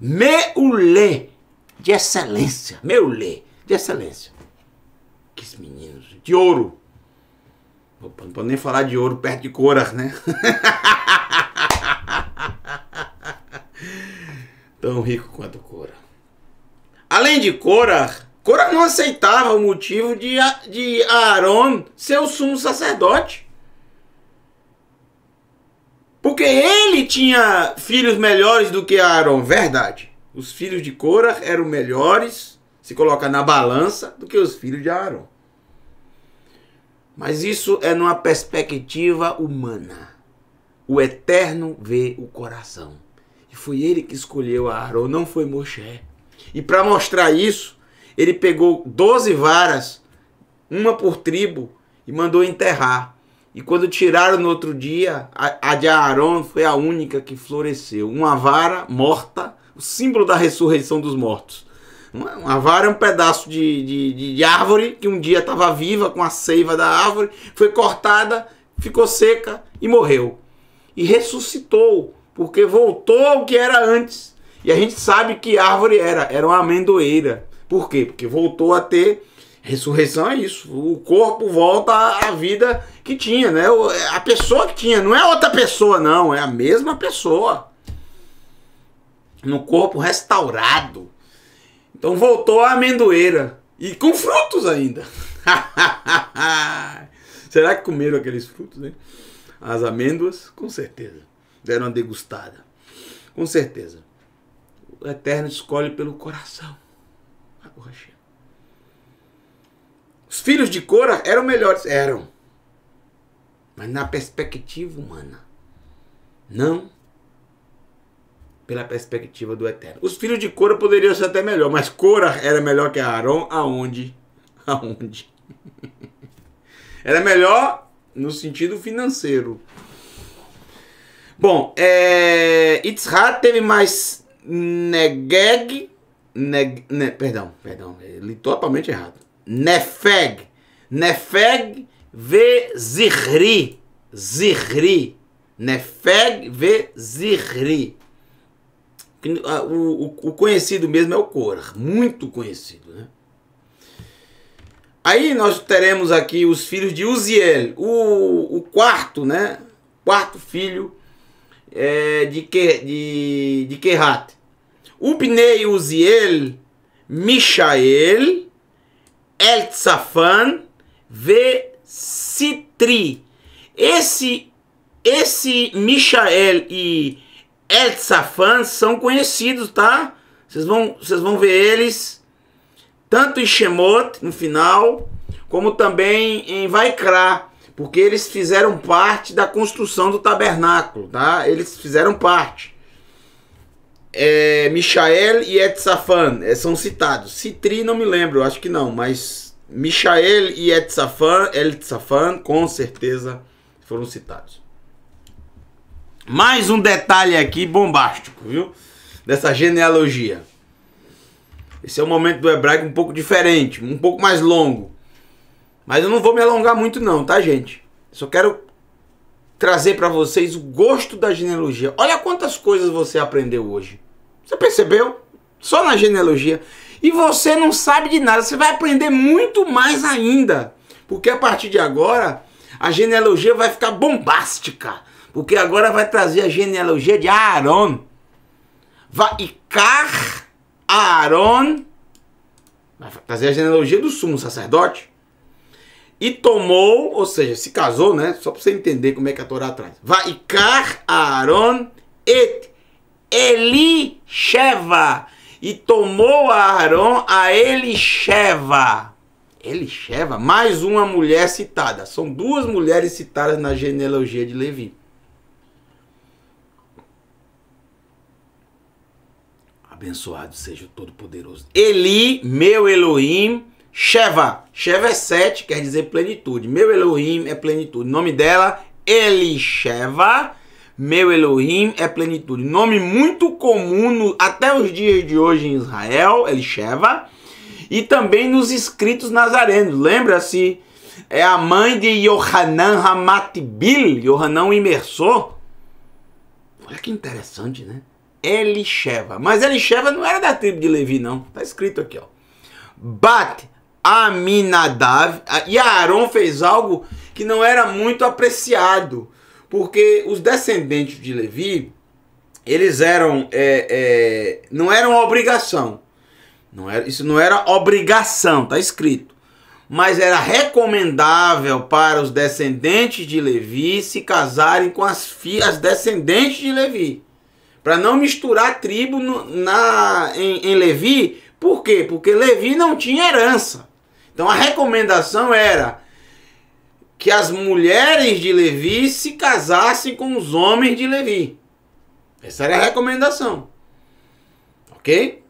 Meulé, de excelência. Meulé, de excelência. Quis meninos de ouro. não pode nem falar de ouro perto de Cora, né? tão rico quanto Cora. Além de Cora, Cora não aceitava o motivo de, de Aaron ser o sumo sacerdote. Porque ele tinha filhos melhores do que Aaron, verdade. Os filhos de Cora eram melhores, se coloca na balança, do que os filhos de Aaron. Mas isso é numa perspectiva humana. O eterno vê o coração. E foi ele que escolheu Aaron, não foi Moshe. E para mostrar isso, ele pegou 12 varas, uma por tribo, e mandou enterrar. E quando tiraram no outro dia, a, de Aaron foi a única que floresceu. Uma vara morta, o símbolo da ressurreição dos mortos. Uma, uma vara é um pedaço de, de, de árvore que um dia estava viva com a seiva da árvore, foi cortada, ficou seca e morreu. E ressuscitou porque voltou ao que era antes. E a gente sabe que árvore era, era uma amendoeira. Por quê? Porque voltou a ter ressurreição é isso. O corpo volta à vida que tinha, né? É, a pessoa que tinha, não é outra pessoa não, é a mesma pessoa. No corpo restaurado. Então voltou a amendoeira e com frutos ainda. Será que comeram aqueles frutos, né? As amêndoas, com certeza deram uma degustada. Com certeza. O Eterno escolhe pelo coração. Os filhos de Cora eram melhores. Eram. Mas na perspectiva humana. Não pela perspectiva do Eterno. Os filhos de Cora poderiam ser até melhor, mas Cora era melhor que Aaron aonde? Aonde? era melhor no sentido financeiro. Bom, é, eh, Itzhak teve mais Negeg. Neg, ne, perdão, perdão, eh, li totalmente errado. Nefeg. Nefeg ve Zihri. Zihri. Nefeg ve Zihri. Ah, o, o, o, conhecido mesmo é o Korah, muito conhecido, né? Aí nós teremos aqui os filhos de Uziel, o, o quarto, né? Quarto filho é, de, que, de, de Kehat. Ubnei Uziel, Mishael, Eltsafan, Vesitri. Esse, esse Mishael e Eltsafan são conhecidos, tá? Vocês vão, vocês vão ver eles tanto em Shemot, no final, como também em Vaikra porque eles fizeram parte da construção do tabernáculo, tá? Eles fizeram parte. É, Michael e Etzafan é, são citados. Citri não me lembro, acho que não, mas Michael e Etzafan, Etzafan com certeza foram citados. Mais um detalhe aqui bombástico, viu? Dessa genealogia. Esse é um momento do hebraico um pouco diferente, um pouco mais longo. Mas eu não vou me alongar muito não, tá, gente? Só quero trazer para vocês o gosto da genealogia. Olha quantas coisas você aprendeu hoje. Você percebeu? Só na genealogia. E você não sabe de nada, você vai aprender muito mais ainda. Porque a partir de agora, a genealogia vai ficar bombástica. Porque agora vai trazer a genealogia de Aaron. Vaikar Aaron. Vai trazer a genealogia do sumo sacerdote. E tomou, ou seja, se casou, né? Só para você entender como é que a Torá traz. Vaikar Aaron et Sheva. E tomou Aaron a Elisheva. Elisheva, mais uma mulher citada. São duas mulheres citadas na genealogia de Levi. Abençoado seja o Todo-Poderoso. Eli, meu Elohim, Sheva. Sheva é sete, quer dizer plenitude. Meu Elohim é plenitude. nome dela, Elisheva. Meu Elohim é plenitude. Nome muito comum no, até os dias de hoje em Israel, Elisheva. E também nos escritos nazarenos. Lembra-se? É a mãe de Yohanan Hamatbil, Yohanan o imersor. Olha que interessante, né? Elisheva. Mas Elisheva não era da tribo de Levi, não. Tá escrito aqui, ó. Bat Aminadav e Aaron fez algo que não era muito apreciado, porque os descendentes de Levi eles eram é, é, não obrigação, não era, isso não era obrigação, tá escrito, mas era recomendável para os descendentes de Levi se casarem com as filhas descendentes de Levi, para não misturar tribo no, na em, em Levi, por quê? Porque Levi não tinha herança. Então a recomendação era que as mulheres de Levi se casassem com os homens de Levi. Essa era a recomendação. Ok?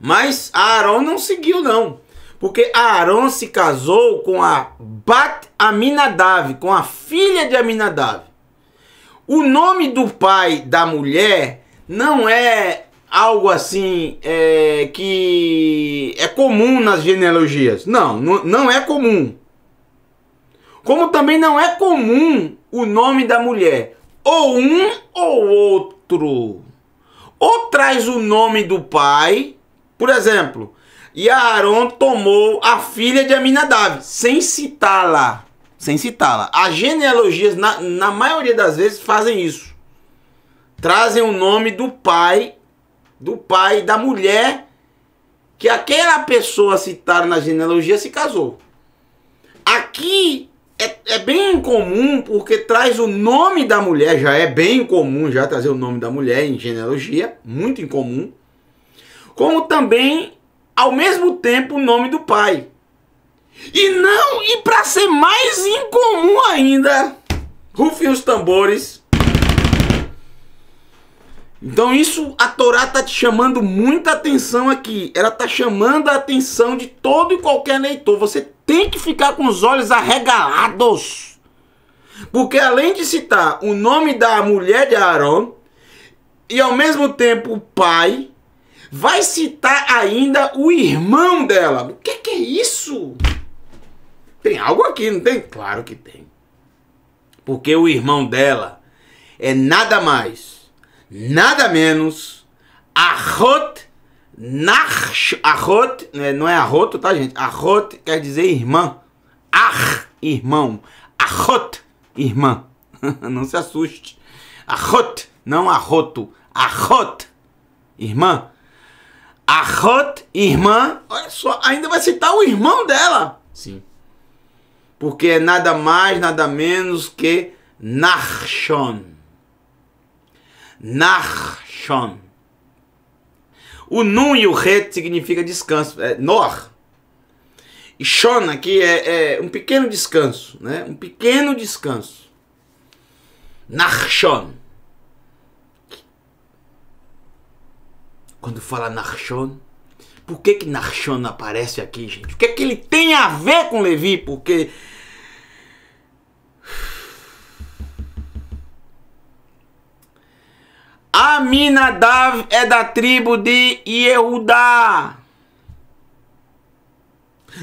Mas Aaron não seguiu, não. Porque Aaron se casou com a Bat Aminadav, com a filha de Aminadav. O nome do pai da mulher não é algo assim é, que é comum nas genealogias. Não, não, não é comum. Como também não é comum o nome da mulher. Ou um ou outro. Ou traz o nome do pai, por exemplo, e Aaron tomou a filha de Aminadab, sem citá-la. Sem citá-la. As genealogias, na, na maioria das vezes, fazem isso. Trazem o nome do pai do pai da mulher que aquela pessoa citada na genealogia se casou. Aqui é, é, bem comum porque traz o nome da mulher, já é bem comum já trazer o nome da mulher em genealogia, muito incomum. Como também, ao mesmo tempo, o nome do pai. E não, e para ser mais incomum ainda, rufem os tambores então isso a Torá está te chamando muita atenção aqui. Ela está chamando a atenção de todo e qualquer leitor. Você tem que ficar com os olhos arregalados. Porque além de citar o nome da mulher de Aaron e ao mesmo tempo o pai, vai citar ainda o irmão dela. O que, que é isso? Tem algo aqui, não tem? Claro que tem. Porque o irmão dela é nada mais nada menos, Arrot Nach Arrot, né, não é arroto, tá, gente? Arrot quer dizer irmã. Ar, irmão. Arrot, irmã. não se assuste. Arrot, não arroto. Arrot, irmã. Arrot, irmã. Olha só, ainda vai citar o irmão dela. Sim. Porque é nada mais, nada menos que Narshon. Nachshon. O Nun e o Het significa descanso, é Nor. E Shon aqui é, é um pequeno descanso, né? Um pequeno descanso. Nachshon. Quando fala Nachshon, por que que Nachshon aparece aqui, gente? O que é que ele tem a ver com Levi? Porque Aminadav é da tribo de Yehudá.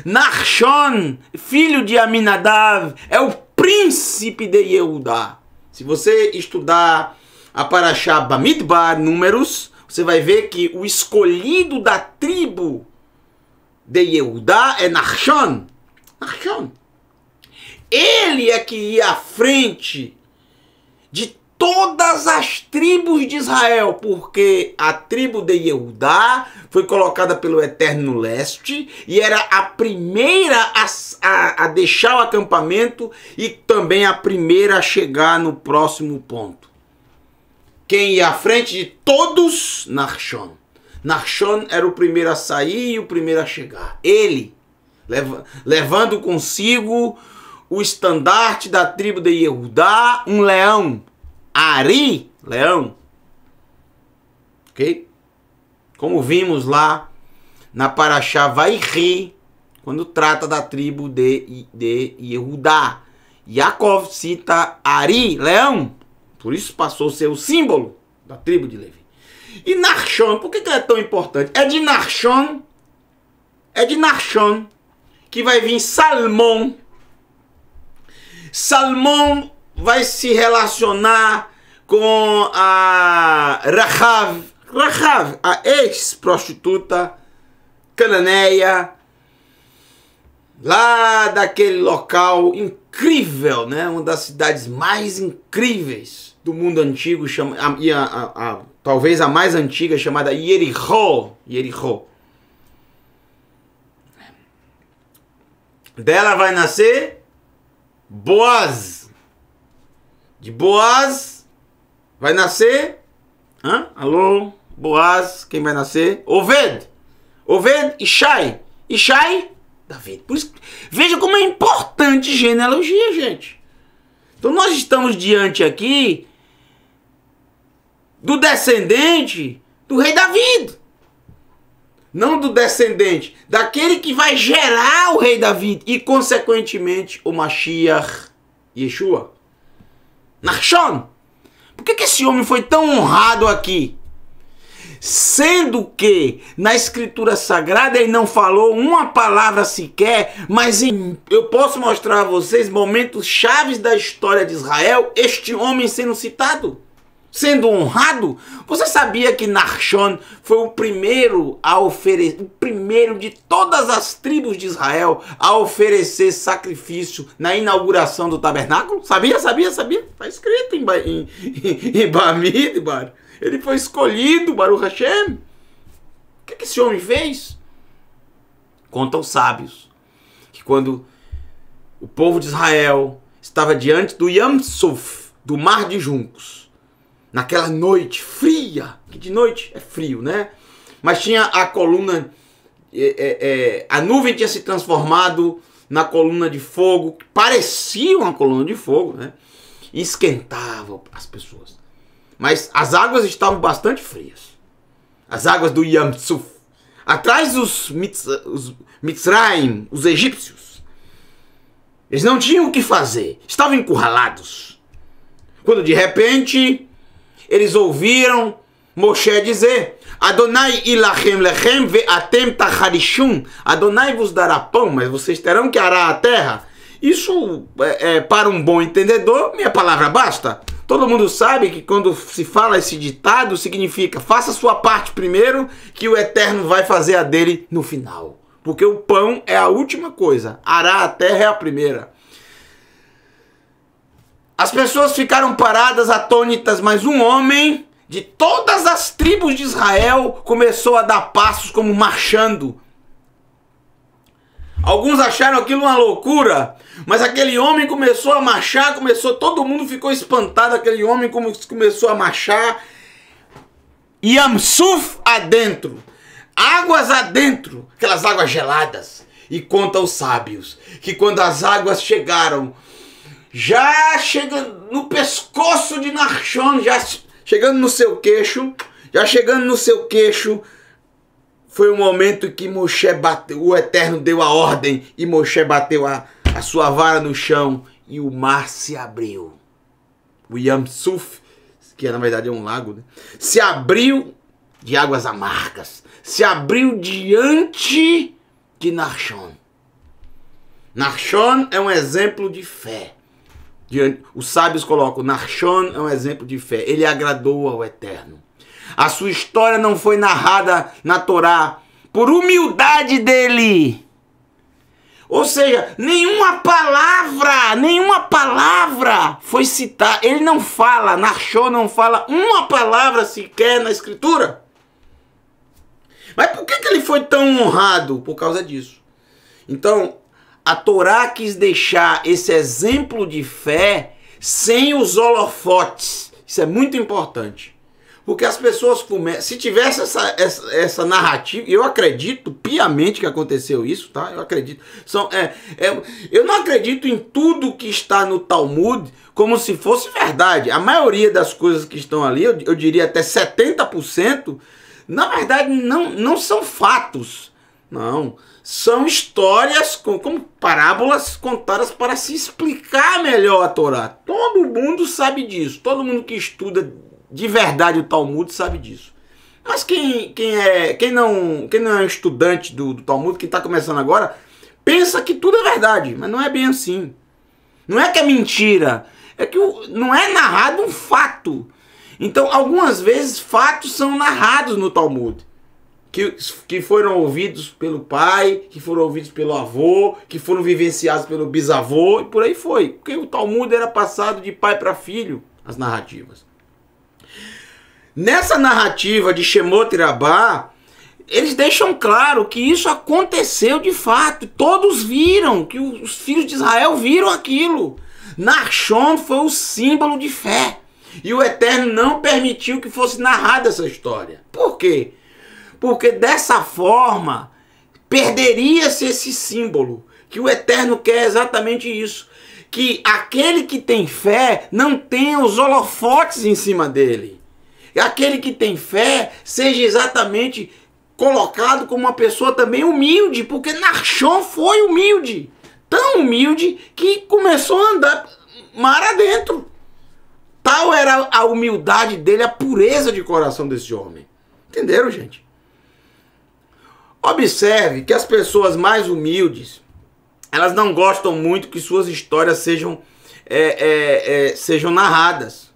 Nachshon, filho de Aminadav, é o príncipe de Yehudá. Se você estudar a Parashá Bamidbar, Números, você vai ver que o escolhido da tribo de Yehudá é Nachshon. Nachshon. Ele é que ia à frente todas as tribos de Israel, porque a tribo de Yehudá foi colocada pelo Eterno no leste e era a primeira a, a, a deixar o acampamento e também a primeira a chegar no próximo ponto. Quem ia à frente de todos? Narshon. Narshon era o primeiro a sair e o primeiro a chegar. Ele, levando consigo o estandarte da tribo de Yehudá, um leão Ari Leão. Ok? Como vimos lá na Paraxá vai rir quando trata da tribo de, de Yehudá. Yaakov cita Ari, leão. Por isso passou a ser o símbolo da tribo de Levi. E Narshon, por que, que é tão importante? É de Narshon, é de Narshon que vai vir Salmão. Salmão vai se relacionar com a Rahav, Rahav, a ex-prostituta cananeia, lá daquele local incrível, né? Uma das cidades mais incríveis do mundo antigo, chama, a, a, a, talvez a mais antiga, chamada Yerihó. Yerihó. Dela vai nascer Boaz de Boaz vai nascer. Hã? Alô? Boaz, quem vai nascer? Oved. Oved, e Shai, Shai, Por isso, veja como é importante genealogia, gente. Então nós estamos diante aqui do descendente do rei Davi, Não do descendente, daquele que vai gerar o rei Davi e, consequentemente, o Mashiach Yeshua. Nachshon, por que, que esse homem foi tão honrado aqui? Sendo que na Escritura Sagrada ele não falou uma palavra sequer, mas em, eu posso mostrar a vocês momentos chaves da história de Israel, este homem sendo citado sendo honrado? Você sabia que Narshon foi o primeiro a oferecer, o primeiro de todas as tribos de Israel a oferecer sacrifício na inauguração do tabernáculo? Sabia, sabia, sabia? Está escrito em, em, em, em Bamid, bar. Ele foi escolhido, Baruch Hashem. O que, que esse homem fez? Contam sábios que quando o povo de Israel estava diante do Yamsuf, do mar de juncos, naquela noite fria, que de noite é frio, né? Mas tinha a coluna, é, é, é, a nuvem tinha se transformado na coluna de fogo, que parecia uma coluna de fogo, né? E esquentava as pessoas. Mas as águas estavam bastante frias. As águas do Yamsuf. Atrás dos Mitz, os mitzrayim os egípcios. Eles não tinham o que fazer. Estavam encurralados. Quando de repente eles ouviram Moshe dizer: Adonai ilachem lechem ve'atem tacharishum. Adonai vos dará pão, mas vocês terão que arar a terra. Isso, é, é, para um bom entendedor, minha palavra basta. Todo mundo sabe que quando se fala esse ditado, significa faça sua parte primeiro, que o Eterno vai fazer a dele no final. Porque o pão é a última coisa, arar a terra é a primeira. As pessoas ficaram paradas, atônitas, mas um homem de todas as tribos de Israel começou a dar passos como marchando. Alguns acharam aquilo uma loucura, mas aquele homem começou a marchar, começou, todo mundo ficou espantado, aquele homem começou a marchar. Yamsuf adentro, águas adentro, aquelas águas geladas. E conta os sábios que quando as águas chegaram já chegando no pescoço de Narchon, já chegando no seu queixo, já chegando no seu queixo, foi o momento que Moshe bateu, o Eterno deu a ordem e Moshe bateu a, a sua vara no chão e o mar se abriu. O Yamsuf, que é, na verdade é um lago, né? se abriu de águas amargas, se abriu diante de Narchon. Narchon é um exemplo de fé. Diante, os sábios colocam, Narshon é um exemplo de fé, ele agradou ao Eterno. A sua história não foi narrada na Torá por humildade dele. Ou seja, nenhuma palavra, nenhuma palavra foi citar. Ele não fala, Narshon não fala uma palavra sequer na escritura. Mas por que, que ele foi tão honrado por causa disso? Então, a Torá quis deixar esse exemplo de fé sem os holofotes. Isso é muito importante. Porque as pessoas começam. Se tivesse essa, essa, essa, narrativa, eu acredito piamente que aconteceu isso, tá? Eu acredito. São, é, é, eu não acredito em tudo que está no Talmud como se fosse verdade. A maioria das coisas que estão ali, eu, eu diria até 70%, na verdade não, não são fatos. Não. São histórias, como parábolas contadas para se explicar melhor a Torá. Todo mundo sabe disso. Todo mundo que estuda de verdade o Talmud sabe disso. Mas quem, quem, é, quem, não, quem não é estudante do, do Talmud, que está começando agora, pensa que tudo é verdade. Mas não é bem assim. Não é que é mentira. É que o, não é narrado um fato. Então, algumas vezes, fatos são narrados no Talmud que, que foram ouvidos pelo pai, que foram ouvidos pelo avô, que foram vivenciados pelo bisavô, e por aí foi. Porque o Talmud era passado de pai para filho, as narrativas. Nessa narrativa de Shemot e Rabá, eles deixam claro que isso aconteceu de fato. Todos viram, que os filhos de Israel viram aquilo. Narshon foi o símbolo de fé. E o Eterno não permitiu que fosse narrada essa história. Por quê? porque dessa forma perderia-se esse símbolo, que o Eterno quer exatamente isso, que aquele que tem fé não tenha os holofotes em cima dele. Aquele que tem fé seja exatamente colocado como uma pessoa também humilde, porque Narchon foi humilde, tão humilde que começou a andar mar adentro. Tal era a humildade dele, a pureza de coração desse homem. Entenderam, gente? Observe que as pessoas mais humildes, elas não gostam muito que suas histórias sejam, é, é, é, sejam narradas.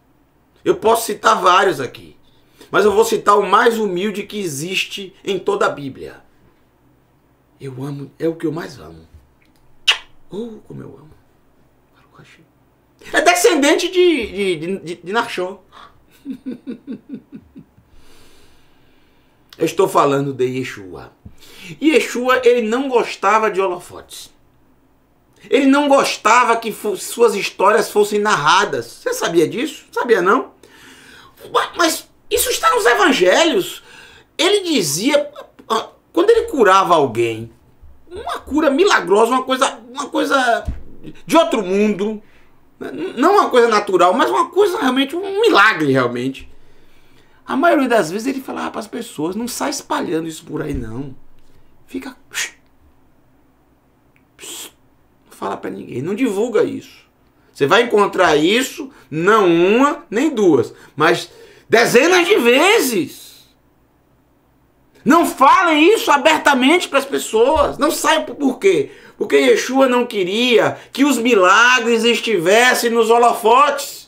Eu posso citar vários aqui, mas eu vou citar o mais humilde que existe em toda a Bíblia. Eu amo, é o que eu mais amo. Oh, como eu amo. É descendente de, de, de, de, de eu estou falando de Yeshua. E Yeshua, ele não gostava de holofotes. Ele não gostava que suas histórias fossem narradas. Você sabia disso? Sabia não? Mas isso está nos evangelhos. Ele dizia, ah, quando ele curava alguém, uma cura milagrosa, uma coisa, uma coisa de outro mundo, né? não uma coisa natural, mas uma coisa realmente, um milagre realmente. A maioria das vezes ele falava para as pessoas, não sai espalhando isso por aí não. Fica. Não fala para ninguém, não divulga isso. Você vai encontrar isso, não uma, nem duas, mas dezenas de vezes. Não falem isso abertamente para as pessoas. Não saibam por quê? Porque Yeshua não queria que os milagres estivessem nos holofotes.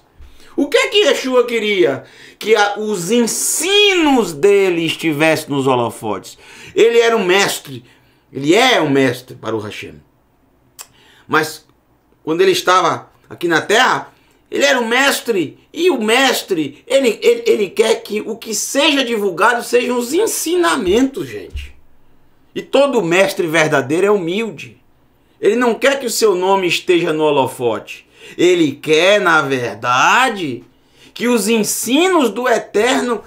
O que é que Yeshua queria? Que a, os ensinos dele estivessem nos holofotes. Ele era um mestre. Ele é um mestre para o Hashem. Mas quando ele estava aqui na terra, ele era um mestre. E o mestre, ele, ele, ele quer que o que seja divulgado sejam os ensinamentos, gente. E todo mestre verdadeiro é humilde. Ele não quer que o seu nome esteja no holofote. Ele quer, na verdade, que os ensinos do Eterno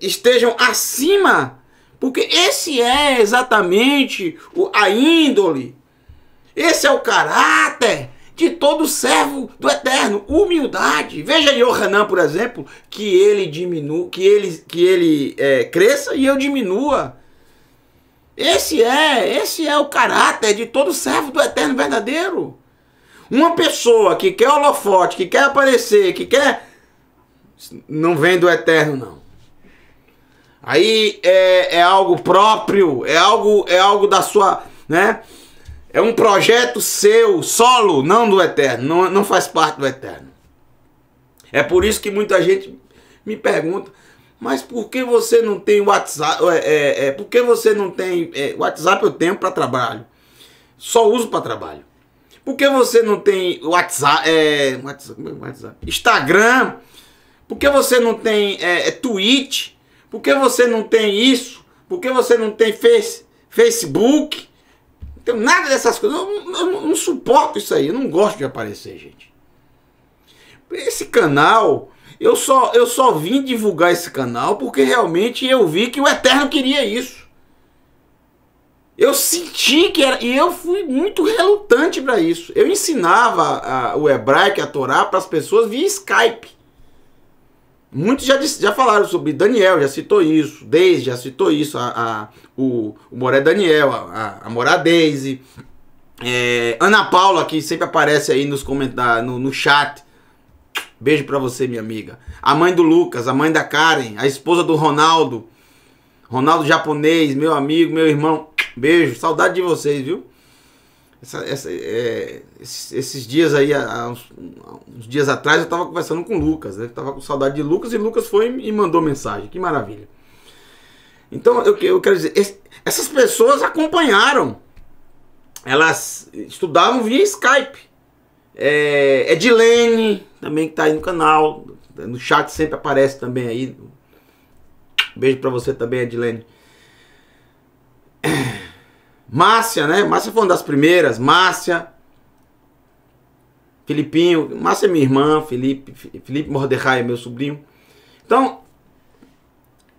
estejam acima, porque esse é exatamente a índole, esse é o caráter de todo servo do Eterno, humildade. Veja Yohanan, por exemplo, que ele diminua, que ele, que ele é, cresça e eu diminua. Esse é, esse é o caráter de todo servo do Eterno verdadeiro. Uma pessoa que quer holofote, que quer aparecer, que quer. Não vem do eterno, não. Aí é, é algo próprio, é algo, é algo da sua. né? É um projeto seu, solo, não do eterno. Não, não faz parte do eterno. É por isso que muita gente me pergunta. Mas por que você não tem WhatsApp? É, é, é por que você não tem. É, WhatsApp eu tenho para trabalho. Só uso para trabalho. Por que você não tem WhatsApp, é, WhatsApp, é é WhatsApp Instagram? Por que você não tem é, é, Twitch? Por que você não tem isso? Por que você não tem face, Facebook? Não tem nada dessas coisas. Eu, eu, eu, não suporto isso aí. Eu não gosto de aparecer, gente. Esse canal, eu só, eu só vim divulgar esse canal porque realmente eu vi que o Eterno queria isso. Eu senti que era. E eu fui muito relutante para isso. Eu ensinava a, a, o hebraico a Torá para as pessoas via Skype. Muitos já, disse, já falaram sobre Daniel, já citou isso. Deise já citou isso. A, a o, o Moré Daniel, a, a Morá Deise. É, Ana Paula, que sempre aparece aí nos comentários, no, no chat. Beijo para você, minha amiga. A mãe do Lucas, a mãe da Karen, a esposa do Ronaldo. Ronaldo japonês, meu amigo, meu irmão. Beijo, saudade de vocês, viu? Essa, essa, é, esses, esses, dias aí, há uns, há uns, dias atrás, eu estava conversando com o Lucas, né? Eu tava com saudade de Lucas e Lucas foi e mandou mensagem. Que maravilha. Então, eu, eu quero dizer, es, essas pessoas acompanharam. Elas estudavam via Skype. É, é Edilene, também que está aí no canal. No chat sempre aparece também aí. Beijo para você também, Edilene. Márcia, né? Márcia foi uma das primeiras. Márcia. Filipinho. Márcia é minha irmã. Felipe, Felipe Mordecai é meu sobrinho. Então,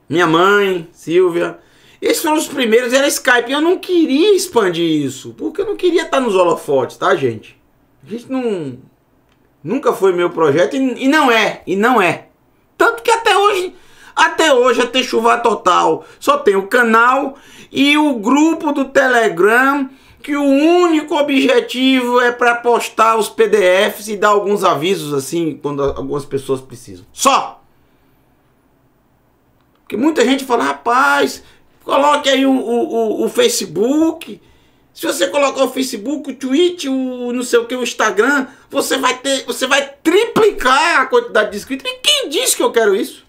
minha mãe, Silvia. Esses foram os primeiros, era Skype. Eu não queria expandir isso, porque eu não queria estar nos holofotes, tá, gente? A gente não. Nunca foi meu projeto e, e não é, e não é. Tanto que até hoje, até hoje, até chuva total, só tem o canal e o grupo do Telegram que o único objetivo é para postar os PDFs e dar alguns avisos assim quando algumas pessoas precisam. Só. Porque muita gente fala, rapaz, coloque aí o, o, o, Facebook. Se você colocar o Facebook, o Twitter, o não sei o que, o Instagram, você vai ter, você vai triplicar a quantidade de inscritos. E quem disse que eu quero isso?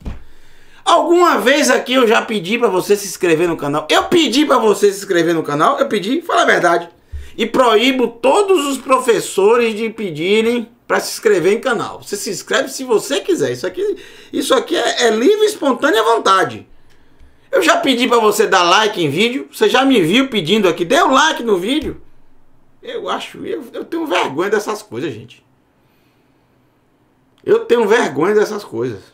Alguma vez aqui eu já pedi para você se inscrever no canal. Eu pedi para você se inscrever no canal, eu pedi, fala a verdade. E proíbo todos os professores de pedirem para se inscrever em canal. Você se inscreve se você quiser. Isso aqui, isso aqui é, é livre, espontânea vontade. Eu já pedi para você dar like em vídeo. Você já me viu pedindo aqui, dê o um like no vídeo. Eu acho, eu, eu tenho vergonha dessas coisas, gente. Eu tenho vergonha dessas coisas.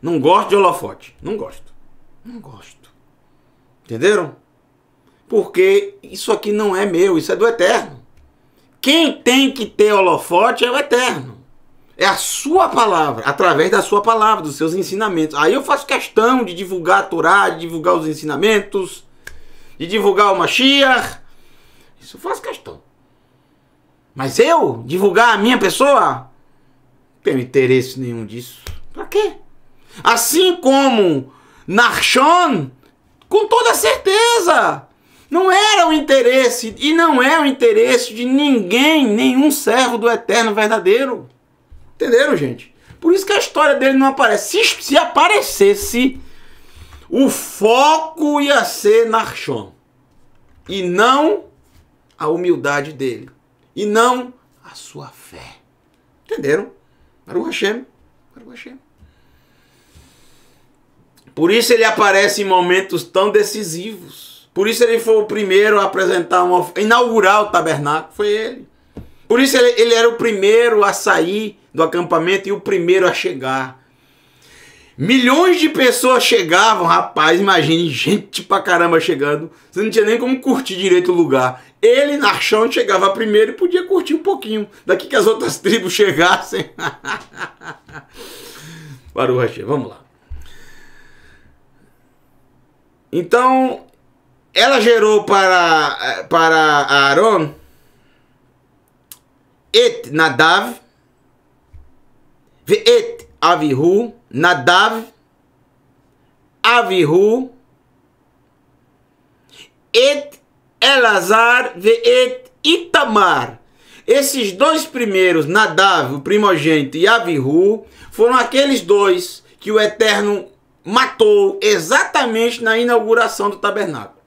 Não gosto de holofote. Não gosto. Não gosto. Entenderam? Porque isso aqui não é meu, isso é do Eterno. Quem tem que ter holofote é o Eterno. É a sua palavra, através da sua palavra, dos seus ensinamentos. Aí eu faço questão de divulgar a Torá, de divulgar os ensinamentos, de divulgar o Mashiach. Isso eu faço questão. Mas eu divulgar a minha pessoa? Não tenho interesse nenhum disso. Pra quê? Assim como Narchon, com toda certeza. Não era o interesse e não é o interesse de ninguém, nenhum servo do eterno verdadeiro. Entenderam, gente? Por isso que a história dele não aparece. Se, se aparecesse, o foco ia ser Narchon e não a humildade dele e não a sua fé. Entenderam? Baruch Hashem, Baruch Hashem. Por isso ele aparece em momentos tão decisivos. Por isso ele foi o primeiro a apresentar uma inaugurar o tabernáculo, foi ele. Por isso ele, ele era o primeiro a sair do acampamento e o primeiro a chegar. Milhões de pessoas chegavam, rapaz, imagine, gente pra caramba chegando. Você não tinha nem como curtir direito o lugar. Ele, Narchão, chegava primeiro e podia curtir um pouquinho. Daqui que as outras tribos chegassem. Baruch vamos lá. Então, ela gerou para, para Aaron et Nadav, et Avihu, Nadav, Avihu, et Elazar, et Itamar. Esses dois primeiros, Nadav, o primogênito, e Avihu, foram aqueles dois que o Eterno matou exatamente na inauguração do tabernáculo.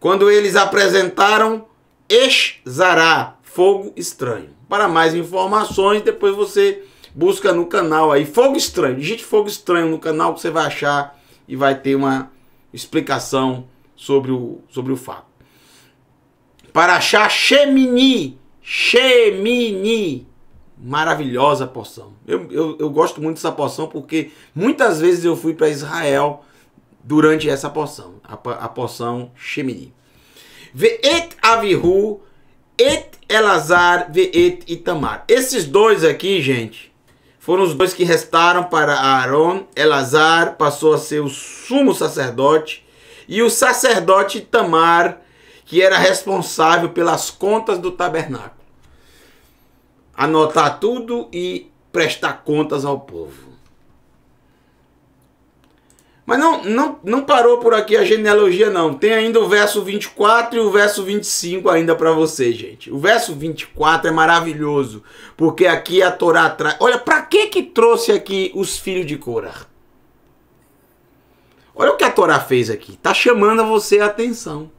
Quando eles apresentaram Exará, fogo estranho. Para mais informações, depois você busca no canal aí fogo estranho. Digite fogo estranho no canal que você vai achar e vai ter uma explicação sobre o sobre o fato. Para achar Shemini, Shemini, maravilhosa porção. Eu, eu, eu gosto muito dessa porção porque muitas vezes eu fui para Israel durante essa porção, a, a porção Shemini. Ve'et Avihu, et Elazar, ve'et Itamar. Esses dois aqui, gente, foram os dois que restaram para Aaron. Elazar passou a ser o sumo sacerdote e o sacerdote Itamar, que era responsável pelas contas do tabernáculo anotar tudo e prestar contas ao povo. Mas não, não, não parou por aqui a genealogia, não. Tem ainda o verso 24 e o verso 25 ainda para você, gente. O verso 24 é maravilhoso, porque aqui a Torá traz. Olha, para que que trouxe aqui os filhos de Cora. Olha o que a Torá fez aqui. Tá chamando a você a atenção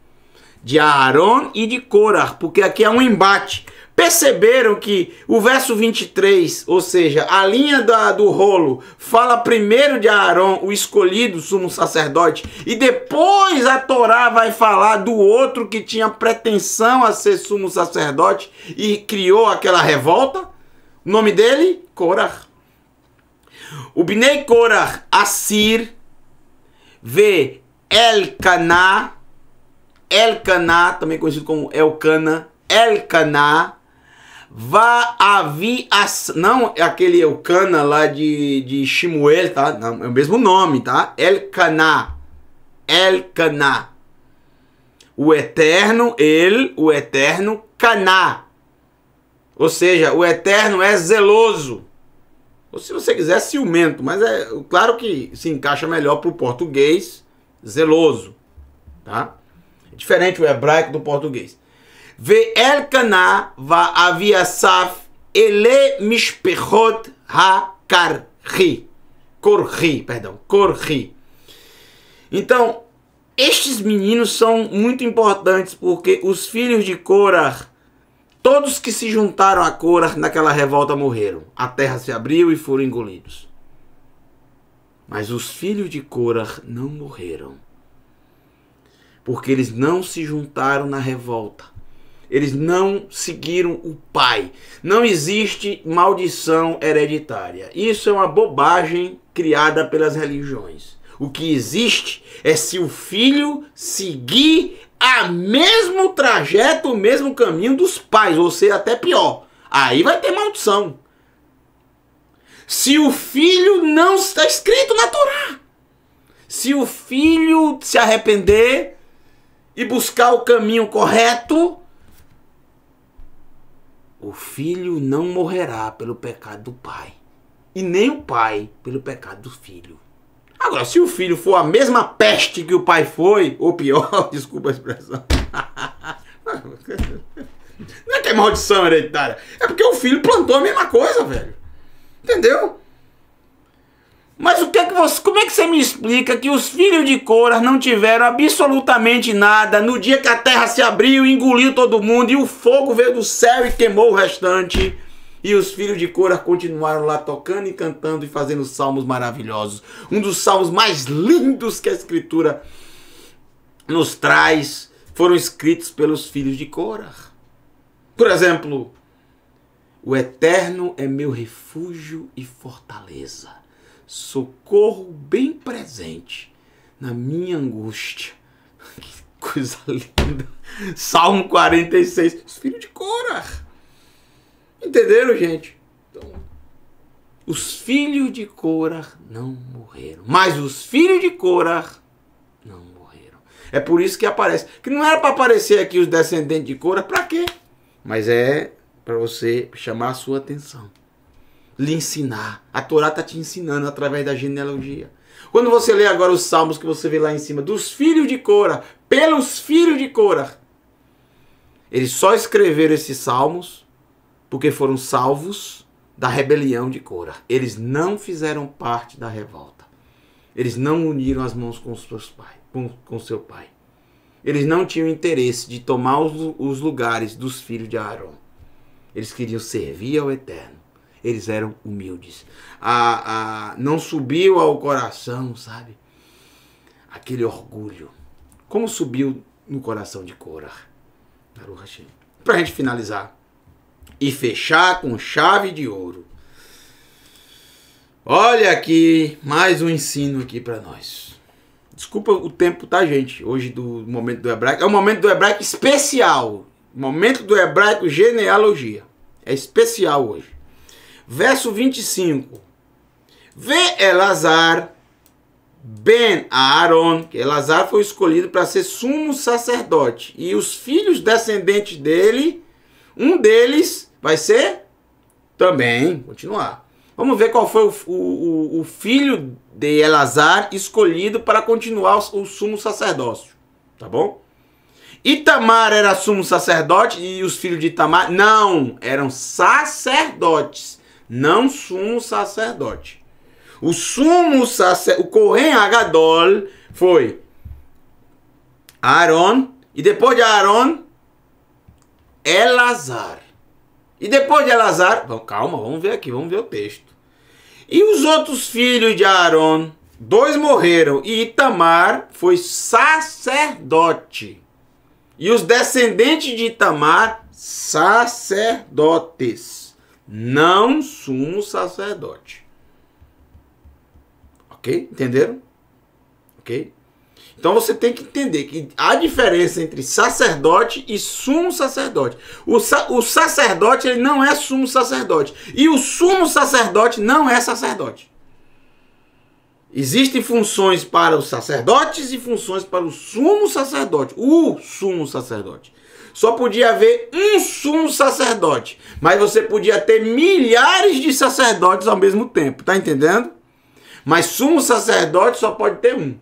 de Aaron e de Cora porque aqui é um embate. Perceberam que o verso 23, ou seja, a linha da, do rolo, fala primeiro de Arão, o escolhido sumo sacerdote, e depois a Torá vai falar do outro que tinha pretensão a ser sumo sacerdote e criou aquela revolta? O nome dele? Korah. O Bnei Korah, Assir, vê Elcaná, Elcaná, também conhecido como Elcana, Elcaná, Vá havia não aquele Elcana lá de, de Shimuel, tá? Não, é o mesmo nome, tá? Elcaná. Elcaná. O eterno, ele, o eterno Caná. Ou seja, o eterno é zeloso. Ou se você quiser, ciumento, mas é claro que se encaixa melhor para o português, zeloso, tá? É diferente o hebraico do português. ואלקנה ואבי אסף אלה משפחות הקרחי. Corri, perdão, Corri. Então, estes meninos são muito importantes porque os filhos de Korah, todos que se juntaram a Korah naquela revolta morreram. A terra se abriu e foram engolidos. Mas os filhos de Korah não morreram. Porque eles não se juntaram na revolta. Eles não seguiram o pai. Não existe maldição hereditária. Isso é uma bobagem criada pelas religiões. O que existe é se o filho seguir a mesmo trajeto, o mesmo caminho dos pais, ou seja, até pior. Aí vai ter maldição. Se o filho não está escrito na Torá. Se o filho se arrepender e buscar o caminho correto, o filho não morrerá pelo pecado do pai, e nem o pai pelo pecado do filho. Agora, se o filho for a mesma peste que o pai foi, ou pior, desculpa a expressão. Não é que é maldição hereditária. É porque o filho plantou a mesma coisa, velho. Entendeu? Mas o que é que você, como é que você me explica que os filhos de Coras não tiveram absolutamente nada no dia que a terra se abriu, engoliu todo mundo e o fogo veio do céu e queimou o restante? E os filhos de Coras continuaram lá tocando e cantando e fazendo salmos maravilhosos. Um dos salmos mais lindos que a escritura nos traz foram escritos pelos filhos de Coras. Por exemplo, o Eterno é meu refúgio e fortaleza socorro bem presente na minha angústia. Que coisa linda. Salmo 46. Os filhos de Cora. Entenderam, gente? Então, os filhos de Cora não morreram. Mas os filhos de Cora não morreram. É por isso que aparece. Que não era para aparecer aqui os descendentes de Cora. Para quê? Mas é para você chamar a sua atenção lhe ensinar. A Torá está te ensinando através da genealogia. Quando você lê agora os salmos que você vê lá em cima, dos filhos de Cora, pelos filhos de Cora, eles só escreveram esses salmos porque foram salvos da rebelião de Cora. Eles não fizeram parte da revolta. Eles não uniram as mãos com, seus pai, com, com seu pai. Eles não tinham interesse de tomar os, os lugares dos filhos de Aaron. Eles queriam servir ao Eterno eles eram humildes. A, a, não subiu ao coração, sabe? Aquele orgulho. Como subiu no coração de Korah. Para a gente finalizar e fechar com chave de ouro. Olha aqui mais um ensino aqui para nós. Desculpa o tempo, tá, gente? Hoje do momento do hebraico. É um momento do hebraico especial. Momento do hebraico genealogia. É especial hoje. Verso 25. Vê Elazar ben Aaron, que Elazar foi escolhido para ser sumo sacerdote, e os filhos descendentes dele, um deles vai ser também, continuar. Vamos ver qual foi o, o, o filho de Elazar escolhido para continuar o, o sumo sacerdócio, tá bom? Itamar era sumo sacerdote e os filhos de Itamar não, eram sacerdotes não sumo sacerdote. O sumo sacerdote, o Kohen Agadol foi Aaron, e depois de Aaron, Elazar. E depois de Elazar, bom, calma, vamos ver aqui, vamos ver o texto. E os outros filhos de Aaron, dois morreram, e Itamar foi sacerdote. E os descendentes de Itamar, sacerdotes não sumo sacerdote. Ok? Entenderam? Ok? Então você tem que entender que há diferença entre sacerdote e sumo sacerdote. O, sa o sacerdote ele não é sumo sacerdote. E o sumo sacerdote não é sacerdote. Existem funções para os sacerdotes e funções para o sumo sacerdote. O sumo sacerdote só podia haver um sumo sacerdote, mas você podia ter milhares de sacerdotes ao mesmo tempo, tá entendendo? Mas sumo sacerdote só pode ter um.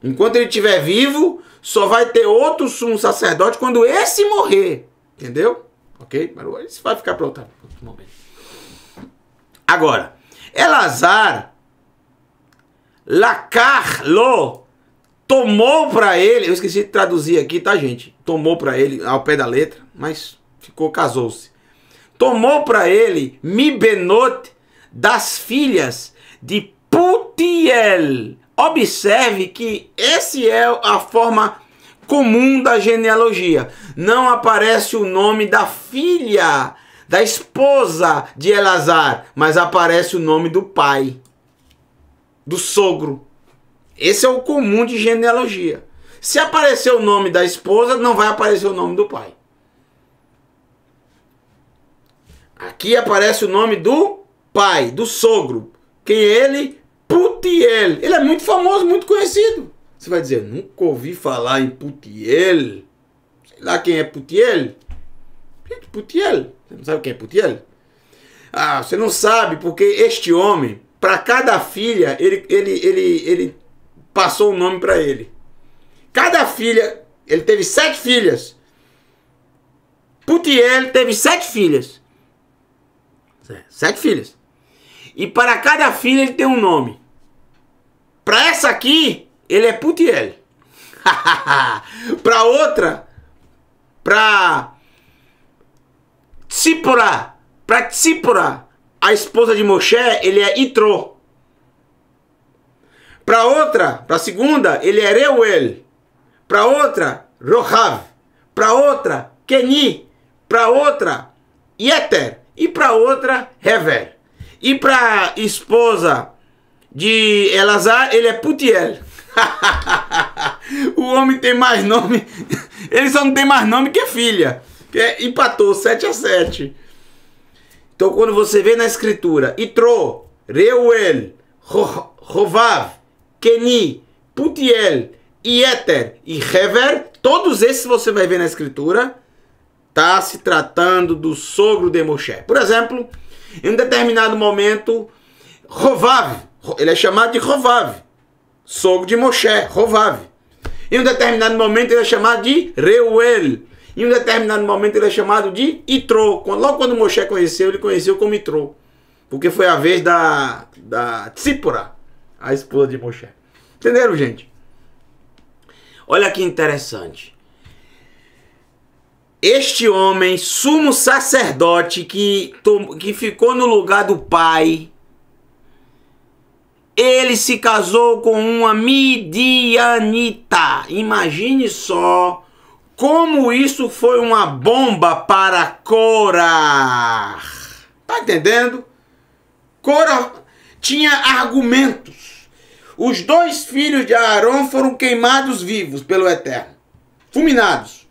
Enquanto ele estiver vivo, só vai ter outro sumo sacerdote quando esse morrer. Entendeu? Ok? Mas isso vai ficar para outro momento. Agora, Elazar, Lo tomou para ele, eu esqueci de traduzir aqui, tá, gente? Tomou para ele ao pé da letra, mas ficou casou-se. Tomou para ele Mibenot das filhas de Putiel. Observe que esse é a forma comum da genealogia. Não aparece o nome da filha, da esposa de Elazar, mas aparece o nome do pai, do sogro. Esse é o comum de genealogia. Se aparecer o nome da esposa, não vai aparecer o nome do pai. Aqui aparece o nome do pai, do sogro. Quem é ele? Putiel. Ele é muito famoso, muito conhecido. Você vai dizer, nunca ouvi falar em Putiel. Sei lá quem é Putiel. É é Putiel. Você não sabe quem é Putiel? Ah, você não sabe, porque este homem, para cada filha, ele, ele, ele, ele passou o um nome para ele. Cada filha, ele teve sete filhas. Putiel teve sete filhas. Sete filhas. E para cada filha ele tem um nome. Para essa aqui, ele é Putiel. para outra, para Tsipora, para Tsipora, a esposa de Moshe, ele é Itro. Para outra, para a segunda, ele é Reuel. Para outra, Rohav. Para outra, Keni. Para outra, Yeter. E para outra, Hever. E para esposa de Elazar, ele é Putiel. o homem tem mais nome. Ele só não tem mais nome que filha. Que é, empatou 7 a 7. Então quando você vê na escritura, Itro, Reuel, Rovav, Keni, Putiel, Ieter e Hever, todos esses você vai ver na escritura, tá se tratando do sogro de Moshe. Por exemplo, em um determinado momento, Rovav, ele é chamado de Rovav, sogro de Moshe, Rovav. Em um determinado momento ele é chamado de Reuel. Em um determinado momento ele é chamado de Itro. Logo quando Moshe conheceu, ele conheceu como Itro. Porque foi a vez da, da Tzipora, a esposa de Moshe. Entenderam, gente? Olha que interessante. Este homem, sumo sacerdote que, que ficou no lugar do pai, ele se casou com uma midianita. Imagine só como isso foi uma bomba para Cora. Tá entendendo? Cora tinha argumentos os dois filhos de Aarão foram queimados vivos pelo Eterno, fulminados.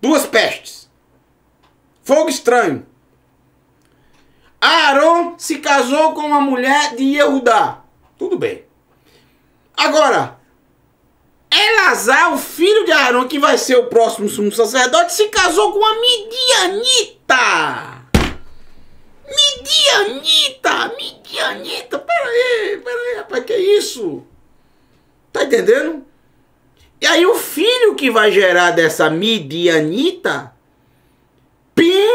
Duas pestes. Fogo estranho. Aarão se casou com uma mulher de Yehudá. Tudo bem. Agora, Elazar, o filho de Aarão que vai ser o próximo sumo sacerdote, se casou com uma midianita. Midianita! Midianita! Peraí, peraí, rapaz, que é isso? Tá entendendo? E aí o filho que vai gerar dessa Midianita, Pinhas.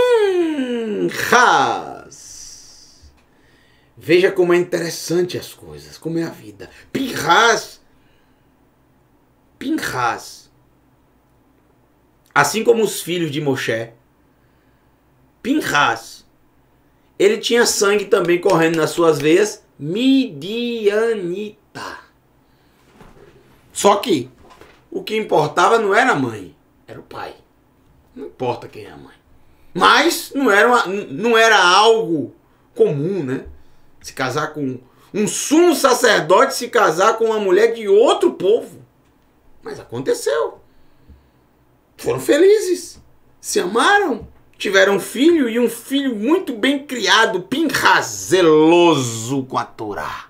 Veja como é interessante as coisas, como é a vida. Pinhas. Pinhas. Assim como os filhos de Moshe, Pinhas ele tinha sangue também correndo nas suas veias, midianita. Só que o que importava não era a mãe, era o pai. Não importa quem é a mãe. Mas não era, uma, não era algo comum, né? Se casar com um sumo sacerdote se casar com uma mulher de outro povo. Mas aconteceu. Foram felizes. Se amaram tiveram um filho e um filho muito bem criado, Pinhas, zeloso com a Torá,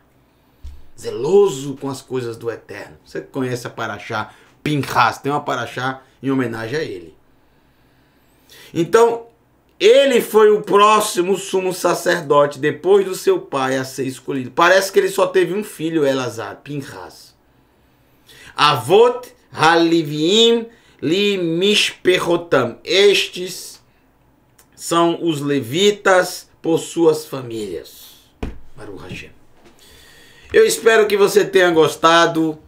zeloso com as coisas do Eterno. Você conhece a Paraxá Pinhas, tem uma Paraxá em homenagem a ele. Então, ele foi o próximo sumo sacerdote, depois do seu pai a ser escolhido. Parece que ele só teve um filho, Elazar, Pinhas. Avot li Mishperotam. Estes são os levitas por suas famílias. Baruch Hashem. Eu espero que você tenha gostado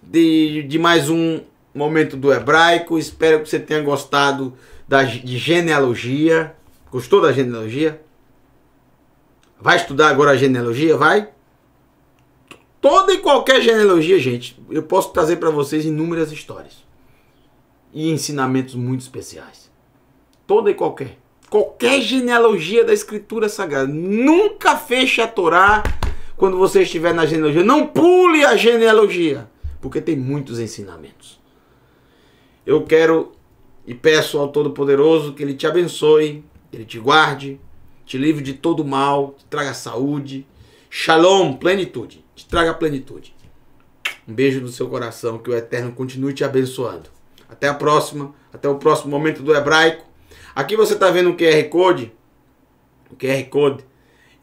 de, de mais um momento do hebraico. Espero que você tenha gostado da, de genealogia. Gostou da genealogia? Vai estudar agora a genealogia? Vai? Toda e qualquer genealogia, gente, eu posso trazer para vocês inúmeras histórias e ensinamentos muito especiais. Toda e qualquer qualquer genealogia da Escritura Sagrada. Nunca feche a Torá quando você estiver na genealogia. Não pule a genealogia, porque tem muitos ensinamentos. Eu quero e peço ao Todo-Poderoso que Ele te abençoe, Ele te guarde, te livre de todo mal, te traga saúde. Shalom, plenitude. Te traga plenitude. Um beijo no seu coração, que o Eterno continue te abençoando. Até a próxima, até o próximo momento do hebraico. Aqui você está vendo um QR Code. O QR Code.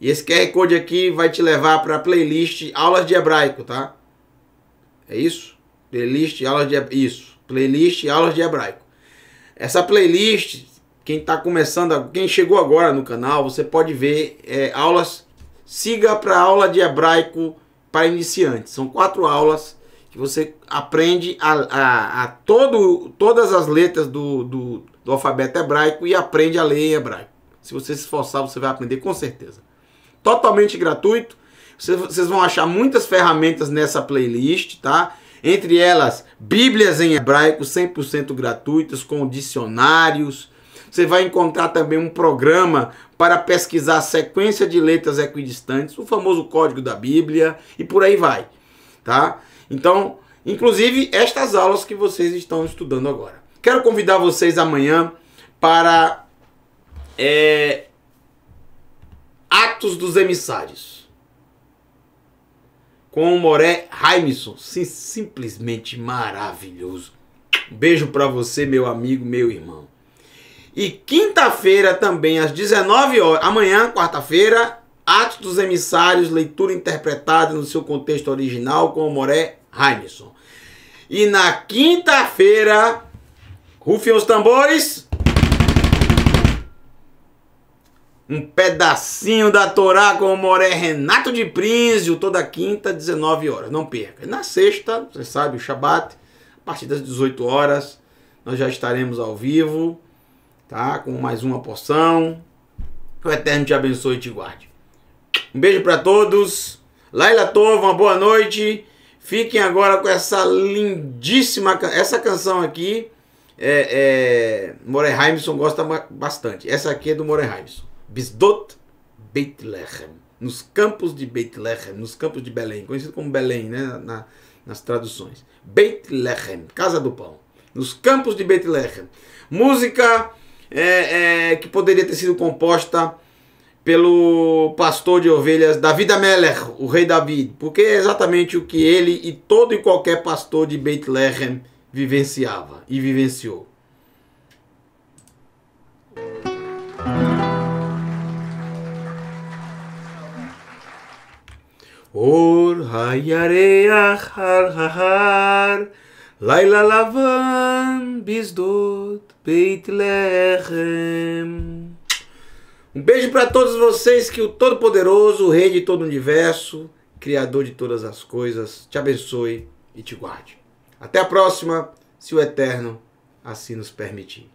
E esse QR Code aqui vai te levar para a playlist Aulas de Hebraico, tá? É isso? Playlist Aulas de Hebraico. Isso. Playlist Aulas de Hebraico. Essa playlist, quem está começando, quem chegou agora no canal, você pode ver é, aulas. Siga para aula de hebraico para iniciantes. São quatro aulas que você aprende a, a, a todo, todas as letras do, do, do, alfabeto hebraico e aprende a ler em hebraico. Se você se esforçar, você vai aprender com certeza. Totalmente gratuito. Vocês, vocês vão achar muitas ferramentas nessa playlist, tá? Entre elas, Bíblias em hebraico 100% gratuitas, com dicionários. Você vai encontrar também um programa para pesquisar a sequência de letras equidistantes, o famoso código da Bíblia, e por aí vai, tá? Então, inclusive estas aulas que vocês estão estudando agora. Quero convidar vocês amanhã para é, Atos dos Emissários com o Moré Raimson. Sim, simplesmente maravilhoso. beijo para você, meu amigo, meu irmão. E quinta-feira também às 19 horas, amanhã, quarta-feira, Atos dos Emissários, leitura interpretada no seu contexto original com o Moré Heimerson. E na quinta-feira, rufem os tambores. Um pedacinho da Torá com o Moré Renato de Prínsio, toda quinta, 19 horas. Não perca. E na sexta, você sabe, o Shabat, a partir das 18 horas, nós já estaremos ao vivo, tá? Com mais uma porção. Que o Eterno te abençoe e te guarde. Um beijo para todos. Laila Tova, uma boa noite. Fiquem agora com essa lindíssima essa canção aqui. É, é, gosta bastante. Essa aqui é do Moreheimson. Bisdot Bethlehem. Nos campos de Bethlehem, nos campos de Belém, conhecido como Belém, né? Na, nas traduções. Bethlehem, Casa do Pão. Nos campos de Bethlehem. Música é, é, que poderia ter sido composta pelo pastor de ovelhas David Meller, o rei David, porque é exatamente o que ele e todo e qualquer pastor de Beit vivenciava e vivenciou. Or hayareach har hahar Laila lavan bizdot Beit Lechem um beijo para todos vocês que o Todo-Poderoso, o Rei de todo o universo, Criador de todas as coisas, te abençoe e te guarde. Até a próxima, se o Eterno assim nos permitir.